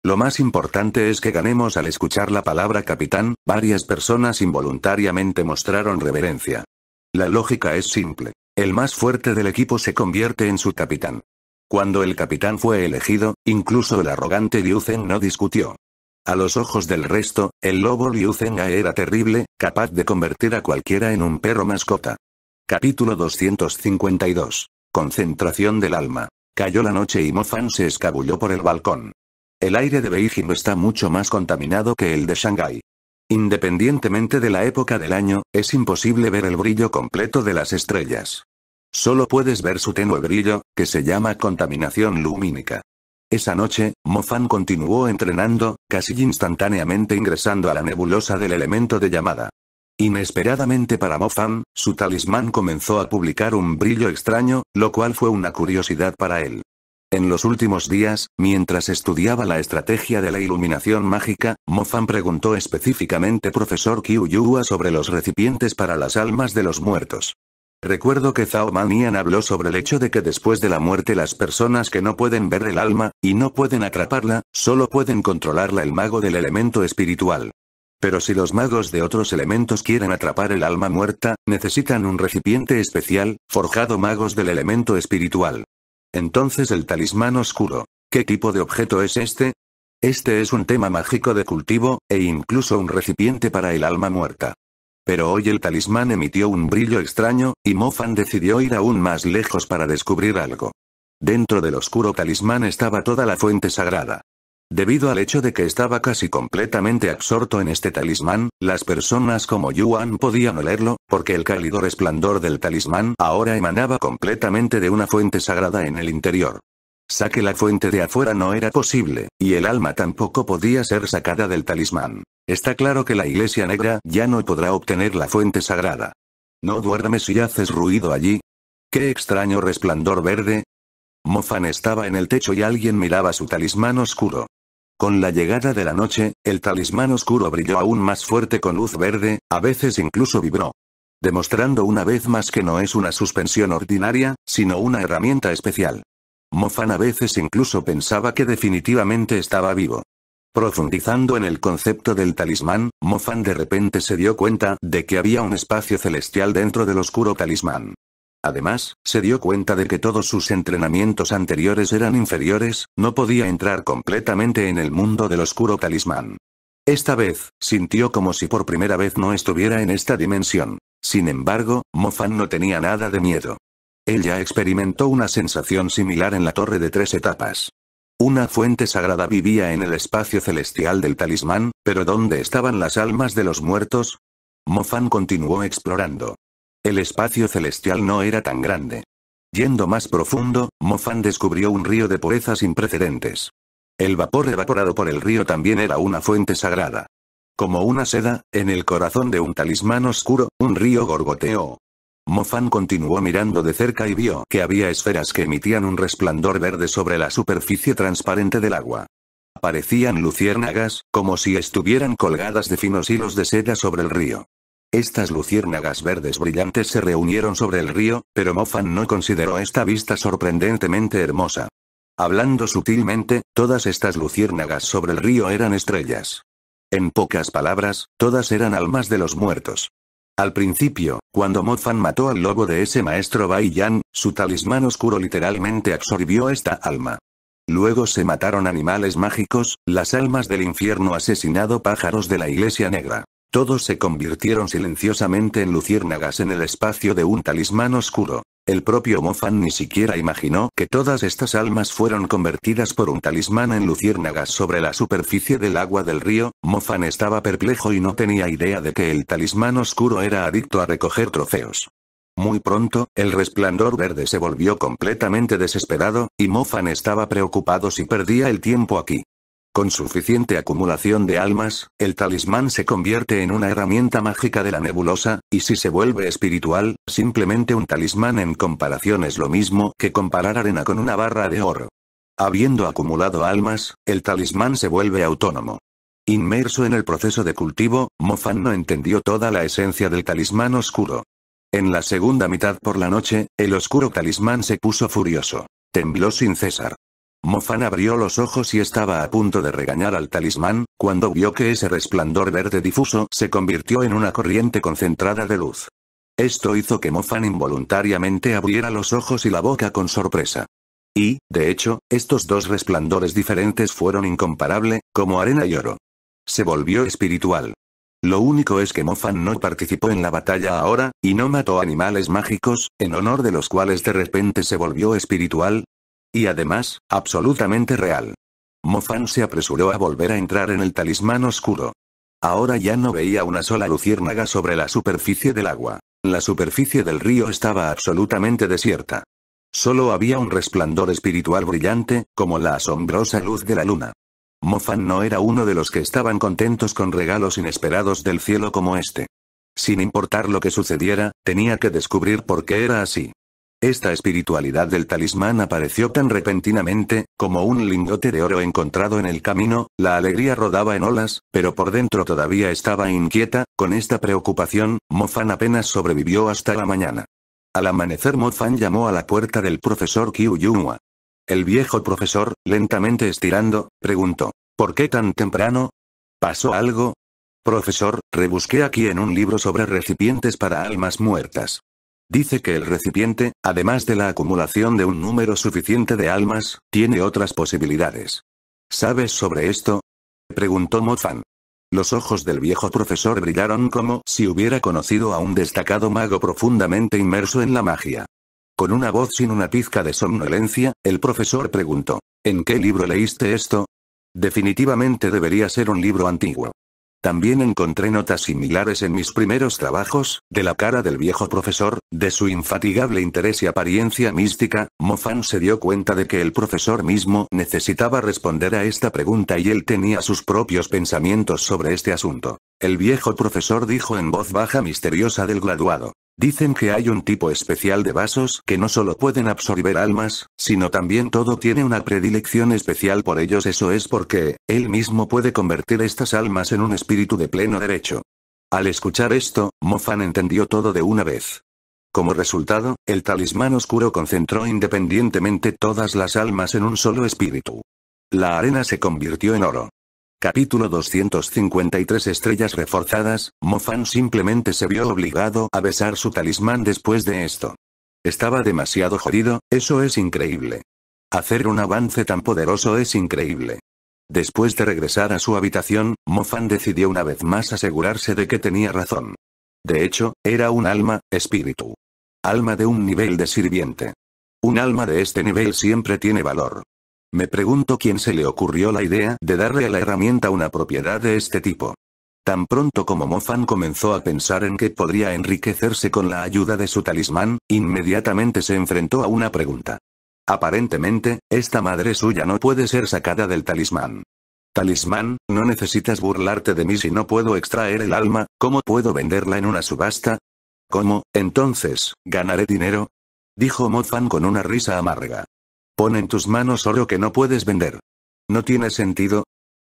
Lo más importante es que ganemos al escuchar la palabra capitán, varias personas involuntariamente mostraron reverencia. La lógica es simple. El más fuerte del equipo se convierte en su capitán. Cuando el capitán fue elegido, incluso el arrogante Liu no discutió. A los ojos del resto, el lobo Liu Zenga era terrible, capaz de convertir a cualquiera en un perro mascota. Capítulo 252. Concentración del alma. Cayó la noche y Mofan se escabulló por el balcón. El aire de Beijing está mucho más contaminado que el de Shanghái. Independientemente de la época del año, es imposible ver el brillo completo de las estrellas. Solo puedes ver su tenue brillo, que se llama contaminación lumínica. Esa noche, Mofan continuó entrenando, casi instantáneamente ingresando a la nebulosa del elemento de llamada. Inesperadamente para Mofan, su talismán comenzó a publicar un brillo extraño, lo cual fue una curiosidad para él. En los últimos días, mientras estudiaba la estrategia de la iluminación mágica, Mofan preguntó específicamente profesor Kyuyua sobre los recipientes para las almas de los muertos. Recuerdo que Zhao Manian habló sobre el hecho de que después de la muerte las personas que no pueden ver el alma, y no pueden atraparla, solo pueden controlarla el mago del elemento espiritual. Pero si los magos de otros elementos quieren atrapar el alma muerta, necesitan un recipiente especial, forjado magos del elemento espiritual. Entonces el talismán oscuro. ¿Qué tipo de objeto es este? Este es un tema mágico de cultivo, e incluso un recipiente para el alma muerta. Pero hoy el talismán emitió un brillo extraño, y Mofan decidió ir aún más lejos para descubrir algo. Dentro del oscuro talismán estaba toda la fuente sagrada. Debido al hecho de que estaba casi completamente absorto en este talismán, las personas como Yuan podían olerlo, porque el cálido resplandor del talismán ahora emanaba completamente de una fuente sagrada en el interior. Saque la fuente de afuera no era posible, y el alma tampoco podía ser sacada del talismán. Está claro que la iglesia negra ya no podrá obtener la fuente sagrada. No duermes si haces ruido allí. Qué extraño resplandor verde. Mofan estaba en el techo y alguien miraba su talismán oscuro. Con la llegada de la noche, el talismán oscuro brilló aún más fuerte con luz verde, a veces incluso vibró. Demostrando una vez más que no es una suspensión ordinaria, sino una herramienta especial. Mofan a veces incluso pensaba que definitivamente estaba vivo. Profundizando en el concepto del talismán, Mofan de repente se dio cuenta de que había un espacio celestial dentro del oscuro talismán. Además, se dio cuenta de que todos sus entrenamientos anteriores eran inferiores, no podía entrar completamente en el mundo del oscuro talismán. Esta vez, sintió como si por primera vez no estuviera en esta dimensión. Sin embargo, Mofan no tenía nada de miedo. Ella experimentó una sensación similar en la torre de tres etapas. Una fuente sagrada vivía en el espacio celestial del talismán, pero ¿dónde estaban las almas de los muertos? Mofan continuó explorando. El espacio celestial no era tan grande. Yendo más profundo, Mofan descubrió un río de pureza sin precedentes. El vapor evaporado por el río también era una fuente sagrada. Como una seda, en el corazón de un talismán oscuro, un río gorgoteó. Mofan continuó mirando de cerca y vio que había esferas que emitían un resplandor verde sobre la superficie transparente del agua. Parecían luciérnagas, como si estuvieran colgadas de finos hilos de seda sobre el río. Estas luciérnagas verdes brillantes se reunieron sobre el río, pero Mofan no consideró esta vista sorprendentemente hermosa. Hablando sutilmente, todas estas luciérnagas sobre el río eran estrellas. En pocas palabras, todas eran almas de los muertos. Al principio, cuando Mofan mató al lobo de ese maestro Bai Yan, su talismán oscuro literalmente absorbió esta alma. Luego se mataron animales mágicos, las almas del infierno asesinado pájaros de la iglesia negra. Todos se convirtieron silenciosamente en luciérnagas en el espacio de un talismán oscuro. El propio Mofan ni siquiera imaginó que todas estas almas fueron convertidas por un talismán en luciérnagas sobre la superficie del agua del río, Mofan estaba perplejo y no tenía idea de que el talismán oscuro era adicto a recoger trofeos. Muy pronto, el resplandor verde se volvió completamente desesperado, y Mofan estaba preocupado si perdía el tiempo aquí. Con suficiente acumulación de almas, el talismán se convierte en una herramienta mágica de la nebulosa, y si se vuelve espiritual, simplemente un talismán en comparación es lo mismo que comparar arena con una barra de oro. Habiendo acumulado almas, el talismán se vuelve autónomo. Inmerso en el proceso de cultivo, Mofan no entendió toda la esencia del talismán oscuro. En la segunda mitad por la noche, el oscuro talismán se puso furioso. Tembló sin cesar. Mofan abrió los ojos y estaba a punto de regañar al talismán, cuando vio que ese resplandor verde difuso se convirtió en una corriente concentrada de luz. Esto hizo que Mofan involuntariamente abriera los ojos y la boca con sorpresa. Y, de hecho, estos dos resplandores diferentes fueron incomparable, como arena y oro. Se volvió espiritual. Lo único es que Mofan no participó en la batalla ahora, y no mató animales mágicos, en honor de los cuales de repente se volvió espiritual, y además, absolutamente real. Mofan se apresuró a volver a entrar en el talismán oscuro. Ahora ya no veía una sola luciérnaga sobre la superficie del agua. La superficie del río estaba absolutamente desierta. Solo había un resplandor espiritual brillante, como la asombrosa luz de la luna. Mofan no era uno de los que estaban contentos con regalos inesperados del cielo como este. Sin importar lo que sucediera, tenía que descubrir por qué era así. Esta espiritualidad del talismán apareció tan repentinamente, como un lingote de oro encontrado en el camino, la alegría rodaba en olas, pero por dentro todavía estaba inquieta, con esta preocupación, Mofan apenas sobrevivió hasta la mañana. Al amanecer Mofan llamó a la puerta del profesor Yunhua. El viejo profesor, lentamente estirando, preguntó, ¿por qué tan temprano? ¿Pasó algo? Profesor, rebusqué aquí en un libro sobre recipientes para almas muertas. Dice que el recipiente, además de la acumulación de un número suficiente de almas, tiene otras posibilidades. ¿Sabes sobre esto? Preguntó Mofan. Los ojos del viejo profesor brillaron como si hubiera conocido a un destacado mago profundamente inmerso en la magia. Con una voz sin una pizca de somnolencia, el profesor preguntó, ¿En qué libro leíste esto? Definitivamente debería ser un libro antiguo. También encontré notas similares en mis primeros trabajos, de la cara del viejo profesor, de su infatigable interés y apariencia mística, Mofan se dio cuenta de que el profesor mismo necesitaba responder a esta pregunta y él tenía sus propios pensamientos sobre este asunto. El viejo profesor dijo en voz baja misteriosa del graduado. Dicen que hay un tipo especial de vasos que no solo pueden absorber almas, sino también todo tiene una predilección especial por ellos. Eso es porque, él mismo puede convertir estas almas en un espíritu de pleno derecho. Al escuchar esto, Mofan entendió todo de una vez. Como resultado, el talismán oscuro concentró independientemente todas las almas en un solo espíritu. La arena se convirtió en oro. Capítulo 253 Estrellas reforzadas, Mofan simplemente se vio obligado a besar su talismán después de esto. Estaba demasiado jodido, eso es increíble. Hacer un avance tan poderoso es increíble. Después de regresar a su habitación, Mofan decidió una vez más asegurarse de que tenía razón. De hecho, era un alma, espíritu. Alma de un nivel de sirviente. Un alma de este nivel siempre tiene valor. Me pregunto quién se le ocurrió la idea de darle a la herramienta una propiedad de este tipo. Tan pronto como Mofan comenzó a pensar en que podría enriquecerse con la ayuda de su talismán, inmediatamente se enfrentó a una pregunta. Aparentemente, esta madre suya no puede ser sacada del talismán. Talismán, no necesitas burlarte de mí si no puedo extraer el alma, ¿cómo puedo venderla en una subasta? ¿Cómo, entonces, ganaré dinero? Dijo Mofan con una risa amarga. Pon en tus manos oro que no puedes vender. ¿No tiene sentido?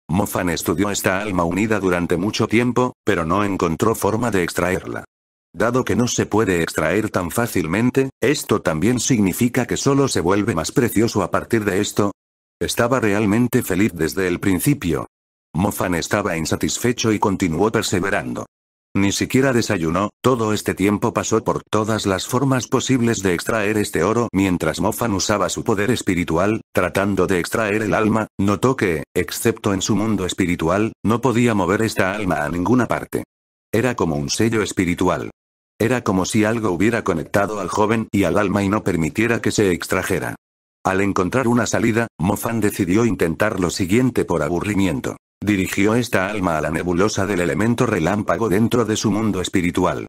Mofan estudió esta alma unida durante mucho tiempo, pero no encontró forma de extraerla. Dado que no se puede extraer tan fácilmente, esto también significa que solo se vuelve más precioso a partir de esto. Estaba realmente feliz desde el principio. Mofan estaba insatisfecho y continuó perseverando. Ni siquiera desayunó, todo este tiempo pasó por todas las formas posibles de extraer este oro mientras Mofan usaba su poder espiritual, tratando de extraer el alma, notó que, excepto en su mundo espiritual, no podía mover esta alma a ninguna parte. Era como un sello espiritual. Era como si algo hubiera conectado al joven y al alma y no permitiera que se extrajera. Al encontrar una salida, Mofan decidió intentar lo siguiente por aburrimiento. Dirigió esta alma a la nebulosa del elemento relámpago dentro de su mundo espiritual.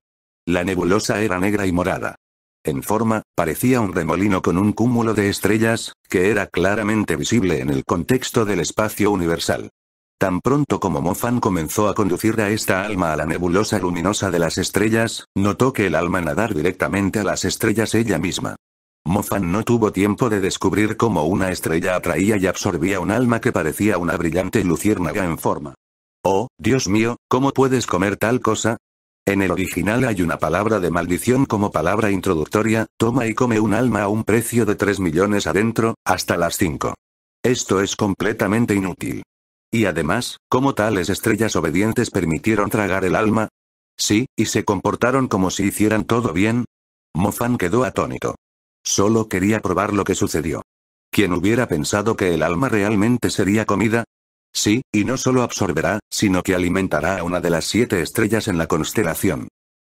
La nebulosa era negra y morada. En forma, parecía un remolino con un cúmulo de estrellas, que era claramente visible en el contexto del espacio universal. Tan pronto como Mofan comenzó a conducir a esta alma a la nebulosa luminosa de las estrellas, notó que el alma nadar directamente a las estrellas ella misma. Mofan no tuvo tiempo de descubrir cómo una estrella atraía y absorbía un alma que parecía una brillante luciérnaga en forma. Oh, Dios mío, ¿cómo puedes comer tal cosa? En el original hay una palabra de maldición como palabra introductoria, toma y come un alma a un precio de 3 millones adentro, hasta las 5. Esto es completamente inútil. Y además, ¿cómo tales estrellas obedientes permitieron tragar el alma? Sí, y se comportaron como si hicieran todo bien. Mofan quedó atónito. Solo quería probar lo que sucedió. ¿Quién hubiera pensado que el alma realmente sería comida? Sí, y no solo absorberá, sino que alimentará a una de las siete estrellas en la constelación.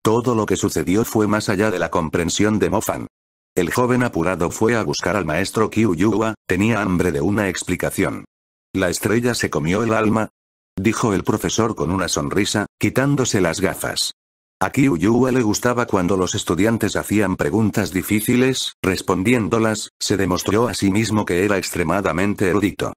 Todo lo que sucedió fue más allá de la comprensión de Mofan. El joven apurado fue a buscar al maestro Kyuyua, tenía hambre de una explicación. ¿La estrella se comió el alma? Dijo el profesor con una sonrisa, quitándose las gafas. A Kyuyua le gustaba cuando los estudiantes hacían preguntas difíciles, respondiéndolas, se demostró a sí mismo que era extremadamente erudito.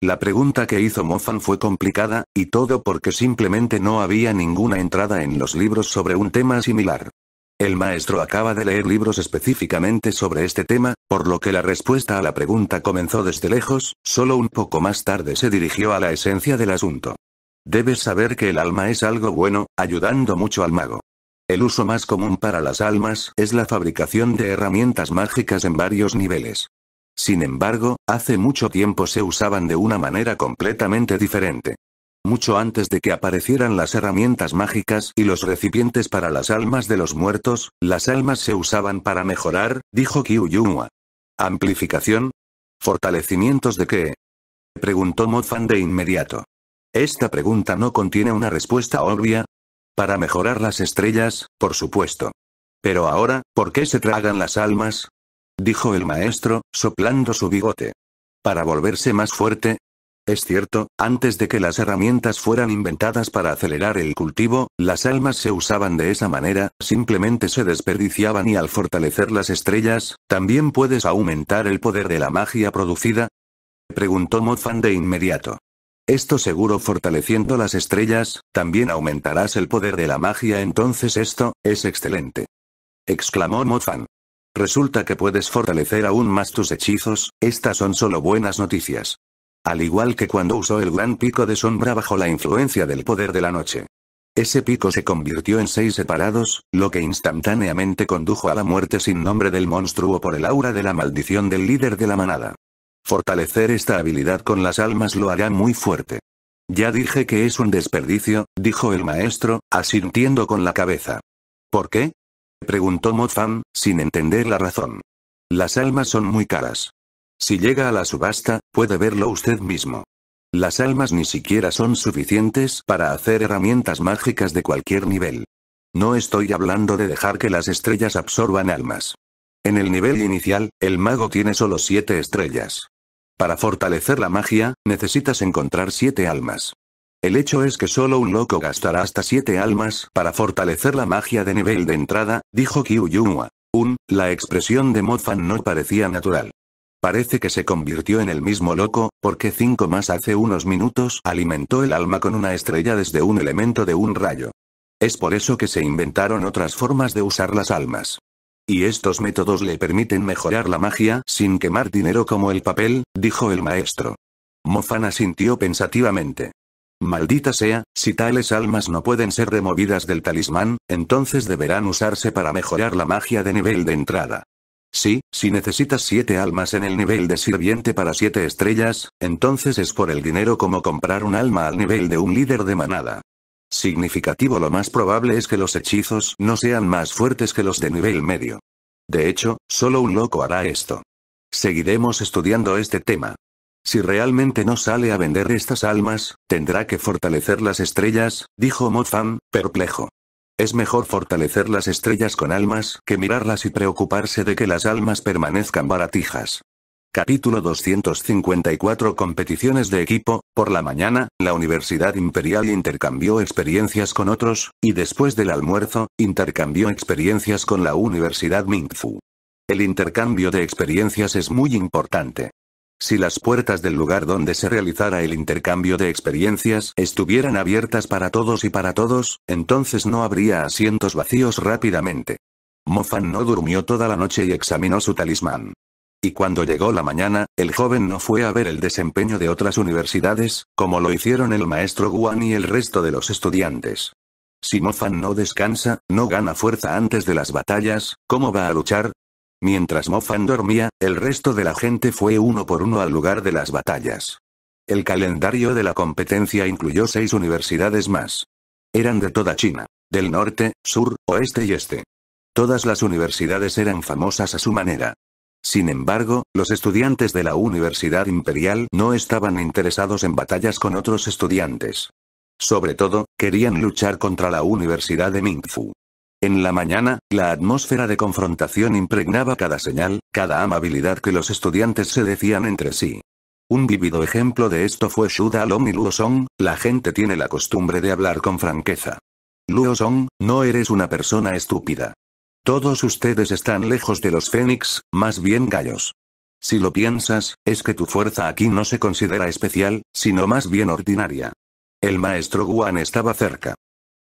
La pregunta que hizo Mofan fue complicada, y todo porque simplemente no había ninguna entrada en los libros sobre un tema similar. El maestro acaba de leer libros específicamente sobre este tema, por lo que la respuesta a la pregunta comenzó desde lejos, solo un poco más tarde se dirigió a la esencia del asunto. Debes saber que el alma es algo bueno, ayudando mucho al mago. El uso más común para las almas es la fabricación de herramientas mágicas en varios niveles. Sin embargo, hace mucho tiempo se usaban de una manera completamente diferente. Mucho antes de que aparecieran las herramientas mágicas y los recipientes para las almas de los muertos, las almas se usaban para mejorar, dijo Kyuyuma. ¿Amplificación? ¿Fortalecimientos de qué? Preguntó fan de inmediato. Esta pregunta no contiene una respuesta obvia, para mejorar las estrellas, por supuesto. Pero ahora, ¿por qué se tragan las almas? Dijo el maestro, soplando su bigote. ¿Para volverse más fuerte? Es cierto, antes de que las herramientas fueran inventadas para acelerar el cultivo, las almas se usaban de esa manera, simplemente se desperdiciaban y al fortalecer las estrellas, también puedes aumentar el poder de la magia producida. Preguntó Mofan de inmediato. Esto seguro fortaleciendo las estrellas, también aumentarás el poder de la magia entonces esto, es excelente. Exclamó Mofan. Resulta que puedes fortalecer aún más tus hechizos, estas son solo buenas noticias. Al igual que cuando usó el gran pico de sombra bajo la influencia del poder de la noche. Ese pico se convirtió en seis separados, lo que instantáneamente condujo a la muerte sin nombre del monstruo por el aura de la maldición del líder de la manada. Fortalecer esta habilidad con las almas lo hará muy fuerte. Ya dije que es un desperdicio, dijo el maestro, asintiendo con la cabeza. ¿Por qué? preguntó Mofan, sin entender la razón. Las almas son muy caras. Si llega a la subasta, puede verlo usted mismo. Las almas ni siquiera son suficientes para hacer herramientas mágicas de cualquier nivel. No estoy hablando de dejar que las estrellas absorban almas. En el nivel inicial, el mago tiene solo siete estrellas. Para fortalecer la magia, necesitas encontrar siete almas. El hecho es que solo un loco gastará hasta siete almas para fortalecer la magia de nivel de entrada, dijo Kyu-Yun-Wa. Un, la expresión de Mofan no parecía natural. Parece que se convirtió en el mismo loco, porque cinco más hace unos minutos alimentó el alma con una estrella desde un elemento de un rayo. Es por eso que se inventaron otras formas de usar las almas. Y estos métodos le permiten mejorar la magia sin quemar dinero como el papel, dijo el maestro. Mofana sintió pensativamente. Maldita sea, si tales almas no pueden ser removidas del talismán, entonces deberán usarse para mejorar la magia de nivel de entrada. Sí, si necesitas siete almas en el nivel de sirviente para siete estrellas, entonces es por el dinero como comprar un alma al nivel de un líder de manada significativo lo más probable es que los hechizos no sean más fuertes que los de nivel medio. De hecho, solo un loco hará esto. Seguiremos estudiando este tema. Si realmente no sale a vender estas almas, tendrá que fortalecer las estrellas, dijo Mofan, perplejo. Es mejor fortalecer las estrellas con almas que mirarlas y preocuparse de que las almas permanezcan baratijas. Capítulo 254 Competiciones de equipo. Por la mañana, la Universidad Imperial intercambió experiencias con otros, y después del almuerzo, intercambió experiencias con la Universidad Mingfu. El intercambio de experiencias es muy importante. Si las puertas del lugar donde se realizara el intercambio de experiencias estuvieran abiertas para todos y para todos, entonces no habría asientos vacíos rápidamente. Mofan no durmió toda la noche y examinó su talismán. Y cuando llegó la mañana, el joven no fue a ver el desempeño de otras universidades, como lo hicieron el maestro Guan y el resto de los estudiantes. Si Fan no descansa, no gana fuerza antes de las batallas, ¿cómo va a luchar? Mientras Fan dormía, el resto de la gente fue uno por uno al lugar de las batallas. El calendario de la competencia incluyó seis universidades más. Eran de toda China, del norte, sur, oeste y este. Todas las universidades eran famosas a su manera. Sin embargo, los estudiantes de la Universidad Imperial no estaban interesados en batallas con otros estudiantes. Sobre todo, querían luchar contra la Universidad de Mingfu. En la mañana, la atmósfera de confrontación impregnaba cada señal, cada amabilidad que los estudiantes se decían entre sí. Un vívido ejemplo de esto fue Shuda Dalong y Luo Song, la gente tiene la costumbre de hablar con franqueza. Luo Song, no eres una persona estúpida. Todos ustedes están lejos de los fénix, más bien gallos. Si lo piensas, es que tu fuerza aquí no se considera especial, sino más bien ordinaria. El maestro Guan estaba cerca.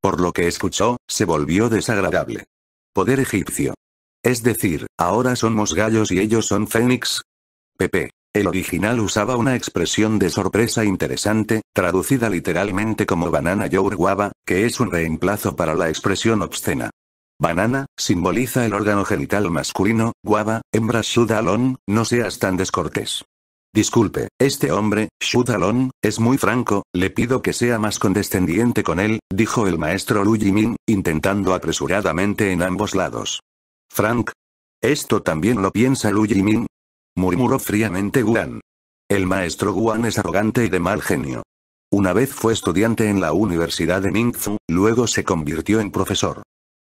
Por lo que escuchó, se volvió desagradable. Poder egipcio. Es decir, ahora somos gallos y ellos son fénix. Pepe. El original usaba una expresión de sorpresa interesante, traducida literalmente como banana your guava, que es un reemplazo para la expresión obscena. Banana, simboliza el órgano genital masculino, guava, hembra Shudalon, no seas tan descortés. Disculpe, este hombre, Shudalon, es muy franco, le pido que sea más condescendiente con él, dijo el maestro Lu Jimin, intentando apresuradamente en ambos lados. Frank. ¿Esto también lo piensa Lu Jimin? murmuró fríamente Guan. El maestro Guan es arrogante y de mal genio. Una vez fue estudiante en la Universidad de Mingfu luego se convirtió en profesor.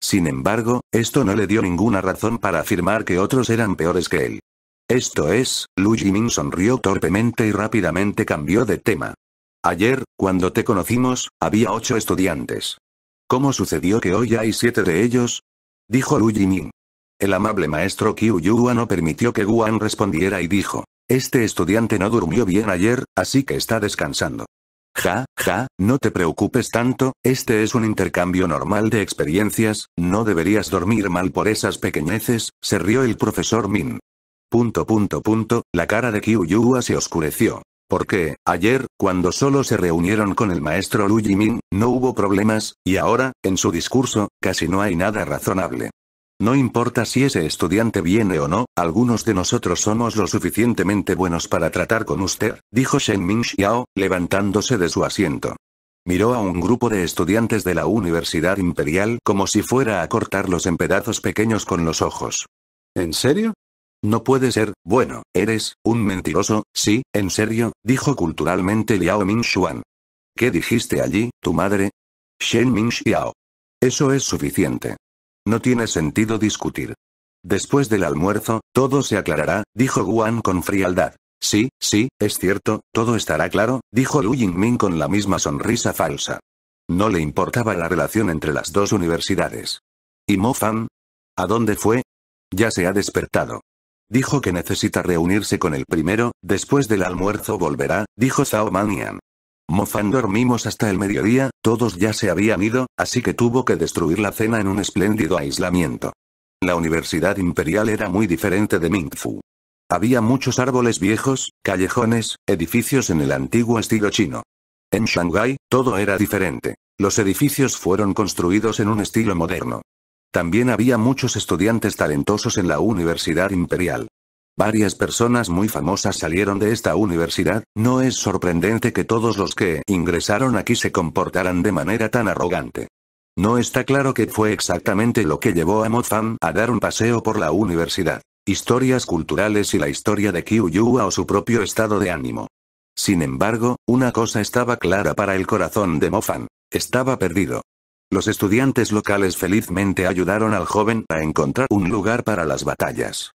Sin embargo, esto no le dio ninguna razón para afirmar que otros eran peores que él. Esto es, Lu Jimin sonrió torpemente y rápidamente cambió de tema. Ayer, cuando te conocimos, había ocho estudiantes. ¿Cómo sucedió que hoy hay siete de ellos? Dijo Lu Jimin. El amable maestro Qiu Yuan no permitió que Guan respondiera y dijo. Este estudiante no durmió bien ayer, así que está descansando. Ja, ja, no te preocupes tanto, este es un intercambio normal de experiencias, no deberías dormir mal por esas pequeñeces, se rió el profesor Min. Punto punto punto, la cara de Yuwa se oscureció. Porque, ayer, cuando solo se reunieron con el maestro Lu Jimin, no hubo problemas, y ahora, en su discurso, casi no hay nada razonable. No importa si ese estudiante viene o no, algunos de nosotros somos lo suficientemente buenos para tratar con usted, dijo Shen Mingxiao, levantándose de su asiento. Miró a un grupo de estudiantes de la Universidad Imperial como si fuera a cortarlos en pedazos pequeños con los ojos. ¿En serio? No puede ser, bueno, eres, un mentiroso, sí, en serio, dijo culturalmente Liao Mingxuan. ¿Qué dijiste allí, tu madre? Shen Mingxiao. Eso es suficiente. No tiene sentido discutir. Después del almuerzo, todo se aclarará, dijo Guan con frialdad. Sí, sí, es cierto, todo estará claro, dijo Lu Yingming con la misma sonrisa falsa. No le importaba la relación entre las dos universidades. ¿Y Mo Fan? ¿A dónde fue? Ya se ha despertado. Dijo que necesita reunirse con el primero, después del almuerzo volverá, dijo Zhao Manian. Mofan dormimos hasta el mediodía, todos ya se habían ido, así que tuvo que destruir la cena en un espléndido aislamiento. La Universidad Imperial era muy diferente de Mingfu. Había muchos árboles viejos, callejones, edificios en el antiguo estilo chino. En Shanghái, todo era diferente. Los edificios fueron construidos en un estilo moderno. También había muchos estudiantes talentosos en la Universidad Imperial. Varias personas muy famosas salieron de esta universidad, no es sorprendente que todos los que ingresaron aquí se comportaran de manera tan arrogante. No está claro qué fue exactamente lo que llevó a Mofan a dar un paseo por la universidad. Historias culturales y la historia de Yu o su propio estado de ánimo. Sin embargo, una cosa estaba clara para el corazón de Mofan. Estaba perdido. Los estudiantes locales felizmente ayudaron al joven a encontrar un lugar para las batallas.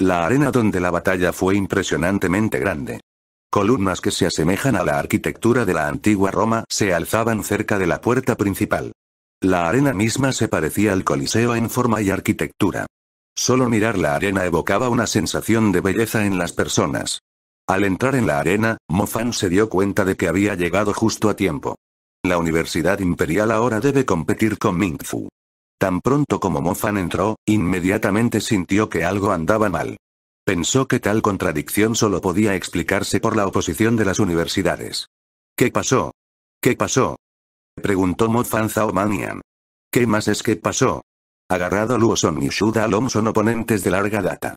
La arena donde la batalla fue impresionantemente grande. Columnas que se asemejan a la arquitectura de la antigua Roma se alzaban cerca de la puerta principal. La arena misma se parecía al Coliseo en forma y arquitectura. Solo mirar la arena evocaba una sensación de belleza en las personas. Al entrar en la arena, Mofan se dio cuenta de que había llegado justo a tiempo. La Universidad Imperial ahora debe competir con Mingfu. Tan pronto como Mofan entró, inmediatamente sintió que algo andaba mal. Pensó que tal contradicción solo podía explicarse por la oposición de las universidades. ¿Qué pasó? ¿Qué pasó? Preguntó Mofan Zaomanian. ¿Qué más es que pasó? Agarrado Luoson y Shuda Alom son oponentes de larga data.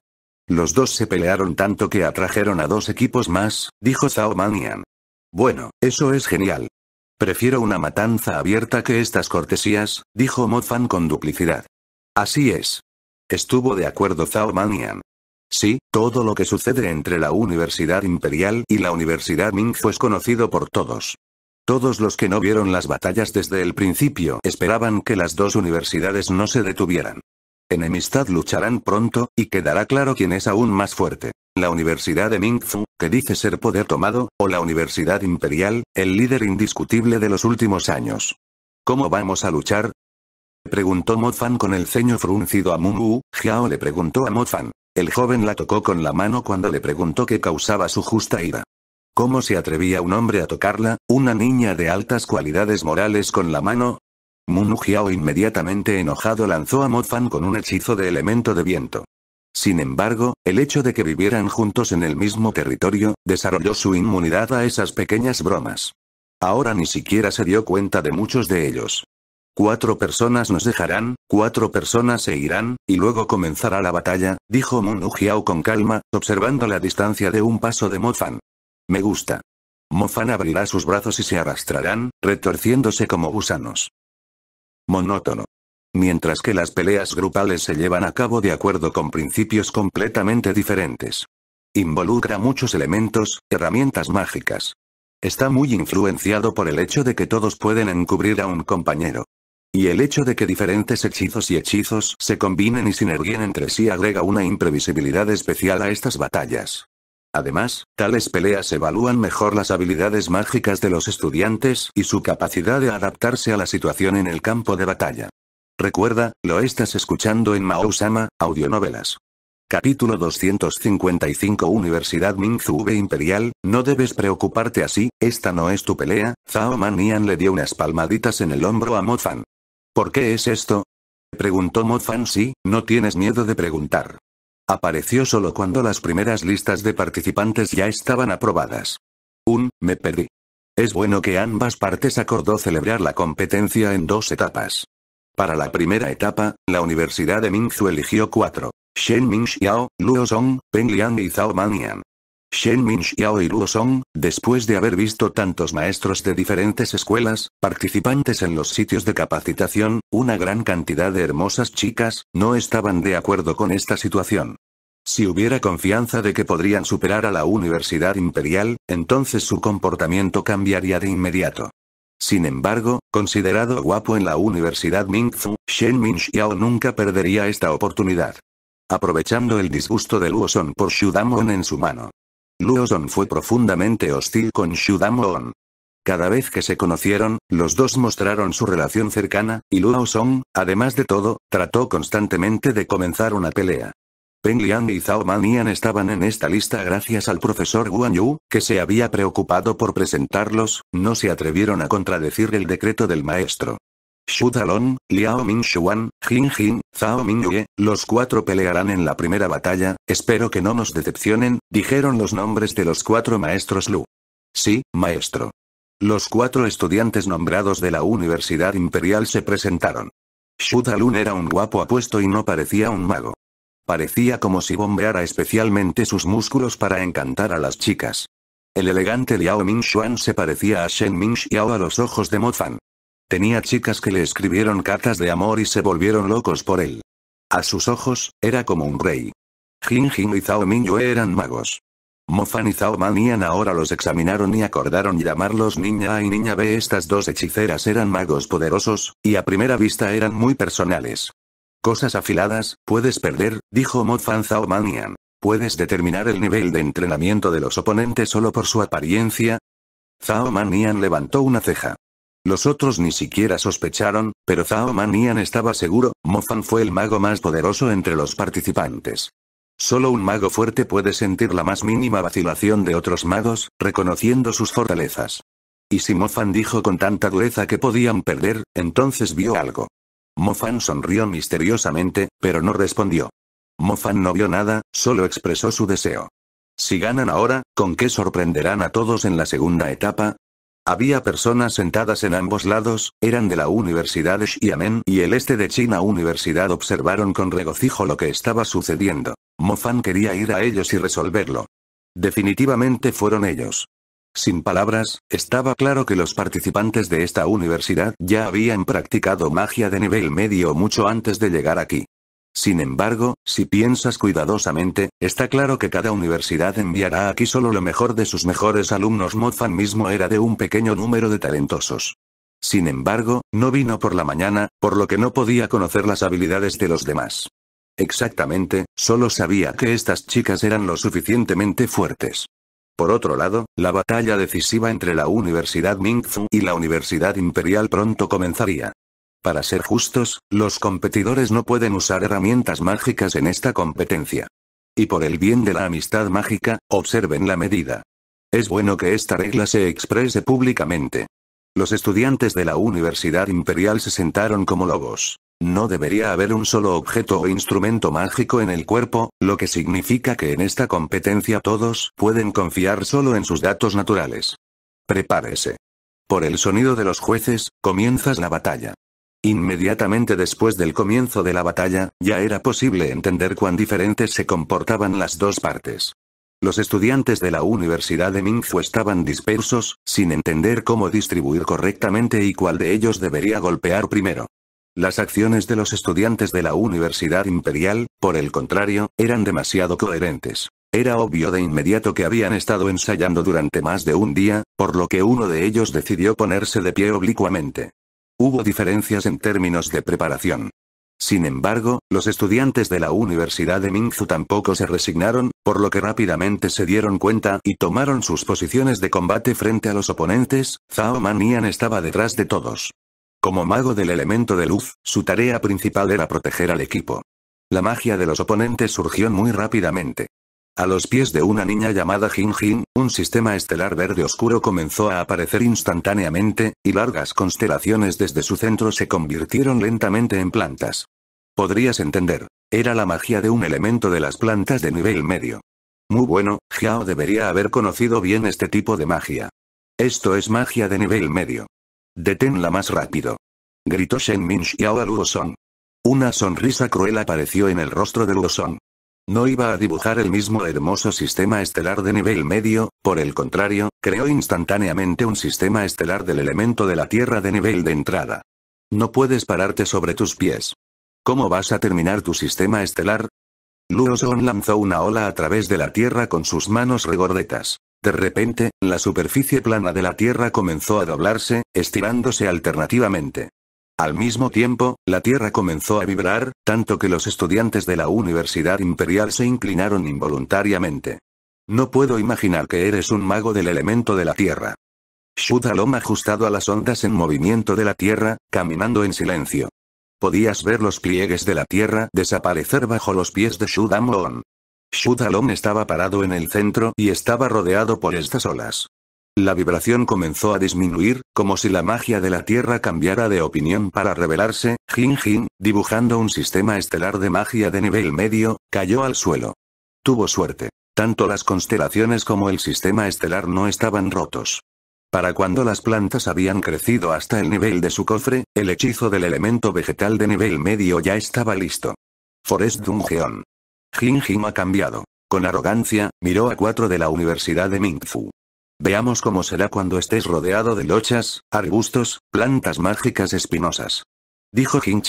Los dos se pelearon tanto que atrajeron a dos equipos más, dijo Zaomanian. Bueno, eso es genial, Prefiero una matanza abierta que estas cortesías, dijo fan con duplicidad. Así es. Estuvo de acuerdo Zhao Manian. Sí, todo lo que sucede entre la Universidad Imperial y la Universidad Ming fue conocido por todos. Todos los que no vieron las batallas desde el principio esperaban que las dos universidades no se detuvieran. Enemistad lucharán pronto, y quedará claro quién es aún más fuerte la Universidad de Mingfu, que dice ser poder tomado, o la Universidad Imperial, el líder indiscutible de los últimos años. ¿Cómo vamos a luchar? Preguntó Mofan con el ceño fruncido a Mumu, Xiao le preguntó a Mofan. El joven la tocó con la mano cuando le preguntó qué causaba su justa ira. ¿Cómo se atrevía un hombre a tocarla, una niña de altas cualidades morales con la mano? Munu Jiao inmediatamente enojado lanzó a Mofan con un hechizo de elemento de viento. Sin embargo, el hecho de que vivieran juntos en el mismo territorio, desarrolló su inmunidad a esas pequeñas bromas. Ahora ni siquiera se dio cuenta de muchos de ellos. Cuatro personas nos dejarán, cuatro personas se irán, y luego comenzará la batalla, dijo Mun con calma, observando la distancia de un paso de Mofan. Me gusta. Mofan abrirá sus brazos y se arrastrarán, retorciéndose como gusanos. Monótono mientras que las peleas grupales se llevan a cabo de acuerdo con principios completamente diferentes. Involucra muchos elementos, herramientas mágicas. Está muy influenciado por el hecho de que todos pueden encubrir a un compañero. Y el hecho de que diferentes hechizos y hechizos se combinen y sinergien entre sí agrega una imprevisibilidad especial a estas batallas. Además, tales peleas evalúan mejor las habilidades mágicas de los estudiantes y su capacidad de adaptarse a la situación en el campo de batalla. Recuerda, lo estás escuchando en Sama, Audionovelas. Capítulo 255 Universidad Minzu V Imperial, no debes preocuparte así, esta no es tu pelea, Zhao Manian le dio unas palmaditas en el hombro a Mofan. ¿Por qué es esto? Preguntó Fan si, no tienes miedo de preguntar. Apareció solo cuando las primeras listas de participantes ya estaban aprobadas. Un, me perdí. Es bueno que ambas partes acordó celebrar la competencia en dos etapas. Para la primera etapa, la Universidad de Mingzhu eligió cuatro. Shen Mingxiao, Luo Song, Peng y Zhao Manian. Shen Mingxiao y Luo después de haber visto tantos maestros de diferentes escuelas, participantes en los sitios de capacitación, una gran cantidad de hermosas chicas, no estaban de acuerdo con esta situación. Si hubiera confianza de que podrían superar a la Universidad Imperial, entonces su comportamiento cambiaría de inmediato. Sin embargo, considerado guapo en la Universidad Fu, Shen Minxiao nunca perdería esta oportunidad. Aprovechando el disgusto de Luosong por Damon en su mano. Luosong fue profundamente hostil con Damon. Cada vez que se conocieron, los dos mostraron su relación cercana, y Luo además de todo, trató constantemente de comenzar una pelea. Peng Liang y Zhao Manian estaban en esta lista gracias al profesor Guan Yu, que se había preocupado por presentarlos, no se atrevieron a contradecir el decreto del maestro. Xu Liao Ming Shuan, Jin Jin, Zhao Ming Yue, los cuatro pelearán en la primera batalla, espero que no nos decepcionen, dijeron los nombres de los cuatro maestros Lu. Sí, maestro. Los cuatro estudiantes nombrados de la Universidad Imperial se presentaron. Shu era un guapo apuesto y no parecía un mago. Parecía como si bombeara especialmente sus músculos para encantar a las chicas. El elegante Liao Mingxuan se parecía a Shen y a los ojos de Mo Fan Tenía chicas que le escribieron cartas de amor y se volvieron locos por él. A sus ojos, era como un rey. Jin Jin y Zhao Mingyue eran magos. Mo Fan y Zhao Manian ahora los examinaron y acordaron llamarlos Niña A y Niña B. Estas dos hechiceras eran magos poderosos, y a primera vista eran muy personales. Cosas afiladas, puedes perder, dijo Mofan Zhao Manian. ¿Puedes determinar el nivel de entrenamiento de los oponentes solo por su apariencia? Zhao Manian levantó una ceja. Los otros ni siquiera sospecharon, pero Zhao Manian estaba seguro, Mofan fue el mago más poderoso entre los participantes. Solo un mago fuerte puede sentir la más mínima vacilación de otros magos, reconociendo sus fortalezas. Y si Mofan dijo con tanta dureza que podían perder, entonces vio algo. Mofan sonrió misteriosamente, pero no respondió. Mofan no vio nada, solo expresó su deseo. Si ganan ahora, ¿con qué sorprenderán a todos en la segunda etapa? Había personas sentadas en ambos lados, eran de la Universidad de Xiamen y el este de China Universidad observaron con regocijo lo que estaba sucediendo. Mofan quería ir a ellos y resolverlo. Definitivamente fueron ellos. Sin palabras, estaba claro que los participantes de esta universidad ya habían practicado magia de nivel medio mucho antes de llegar aquí. Sin embargo, si piensas cuidadosamente, está claro que cada universidad enviará aquí solo lo mejor de sus mejores alumnos. Mofan mismo era de un pequeño número de talentosos. Sin embargo, no vino por la mañana, por lo que no podía conocer las habilidades de los demás. Exactamente, solo sabía que estas chicas eran lo suficientemente fuertes. Por otro lado, la batalla decisiva entre la Universidad Mingzhu y la Universidad Imperial pronto comenzaría. Para ser justos, los competidores no pueden usar herramientas mágicas en esta competencia. Y por el bien de la amistad mágica, observen la medida. Es bueno que esta regla se exprese públicamente. Los estudiantes de la Universidad Imperial se sentaron como lobos. No debería haber un solo objeto o instrumento mágico en el cuerpo, lo que significa que en esta competencia todos pueden confiar solo en sus datos naturales. Prepárese. Por el sonido de los jueces, comienzas la batalla. Inmediatamente después del comienzo de la batalla, ya era posible entender cuán diferentes se comportaban las dos partes. Los estudiantes de la Universidad de Mingfu estaban dispersos, sin entender cómo distribuir correctamente y cuál de ellos debería golpear primero. Las acciones de los estudiantes de la Universidad Imperial, por el contrario, eran demasiado coherentes. Era obvio de inmediato que habían estado ensayando durante más de un día, por lo que uno de ellos decidió ponerse de pie oblicuamente. Hubo diferencias en términos de preparación. Sin embargo, los estudiantes de la Universidad de Mingzu tampoco se resignaron, por lo que rápidamente se dieron cuenta y tomaron sus posiciones de combate frente a los oponentes, Zhao Manian estaba detrás de todos. Como mago del elemento de luz, su tarea principal era proteger al equipo. La magia de los oponentes surgió muy rápidamente. A los pies de una niña llamada Jin un sistema estelar verde oscuro comenzó a aparecer instantáneamente, y largas constelaciones desde su centro se convirtieron lentamente en plantas. Podrías entender. Era la magia de un elemento de las plantas de nivel medio. Muy bueno, Xiao debería haber conocido bien este tipo de magia. Esto es magia de nivel medio. Deténla más rápido. Gritó Shen Min Xiao a Luo Una sonrisa cruel apareció en el rostro de Luosong. No iba a dibujar el mismo hermoso sistema estelar de nivel medio, por el contrario, creó instantáneamente un sistema estelar del elemento de la Tierra de nivel de entrada. No puedes pararte sobre tus pies. ¿Cómo vas a terminar tu sistema estelar? Luo Son lanzó una ola a través de la Tierra con sus manos regordetas. De repente, la superficie plana de la Tierra comenzó a doblarse, estirándose alternativamente. Al mismo tiempo, la Tierra comenzó a vibrar, tanto que los estudiantes de la Universidad Imperial se inclinaron involuntariamente. No puedo imaginar que eres un mago del elemento de la Tierra. Shudalom ajustado a las ondas en movimiento de la Tierra, caminando en silencio. Podías ver los pliegues de la Tierra desaparecer bajo los pies de Shudamon. Shudalom estaba parado en el centro y estaba rodeado por estas olas. La vibración comenzó a disminuir, como si la magia de la Tierra cambiara de opinión para revelarse, Jin Jin, dibujando un sistema estelar de magia de nivel medio, cayó al suelo. Tuvo suerte. Tanto las constelaciones como el sistema estelar no estaban rotos. Para cuando las plantas habían crecido hasta el nivel de su cofre, el hechizo del elemento vegetal de nivel medio ya estaba listo. Forest Dungeon. Jin ha cambiado. Con arrogancia, miró a cuatro de la Universidad de Mingfu. Veamos cómo será cuando estés rodeado de lochas, arbustos, plantas mágicas espinosas. Dijo Jin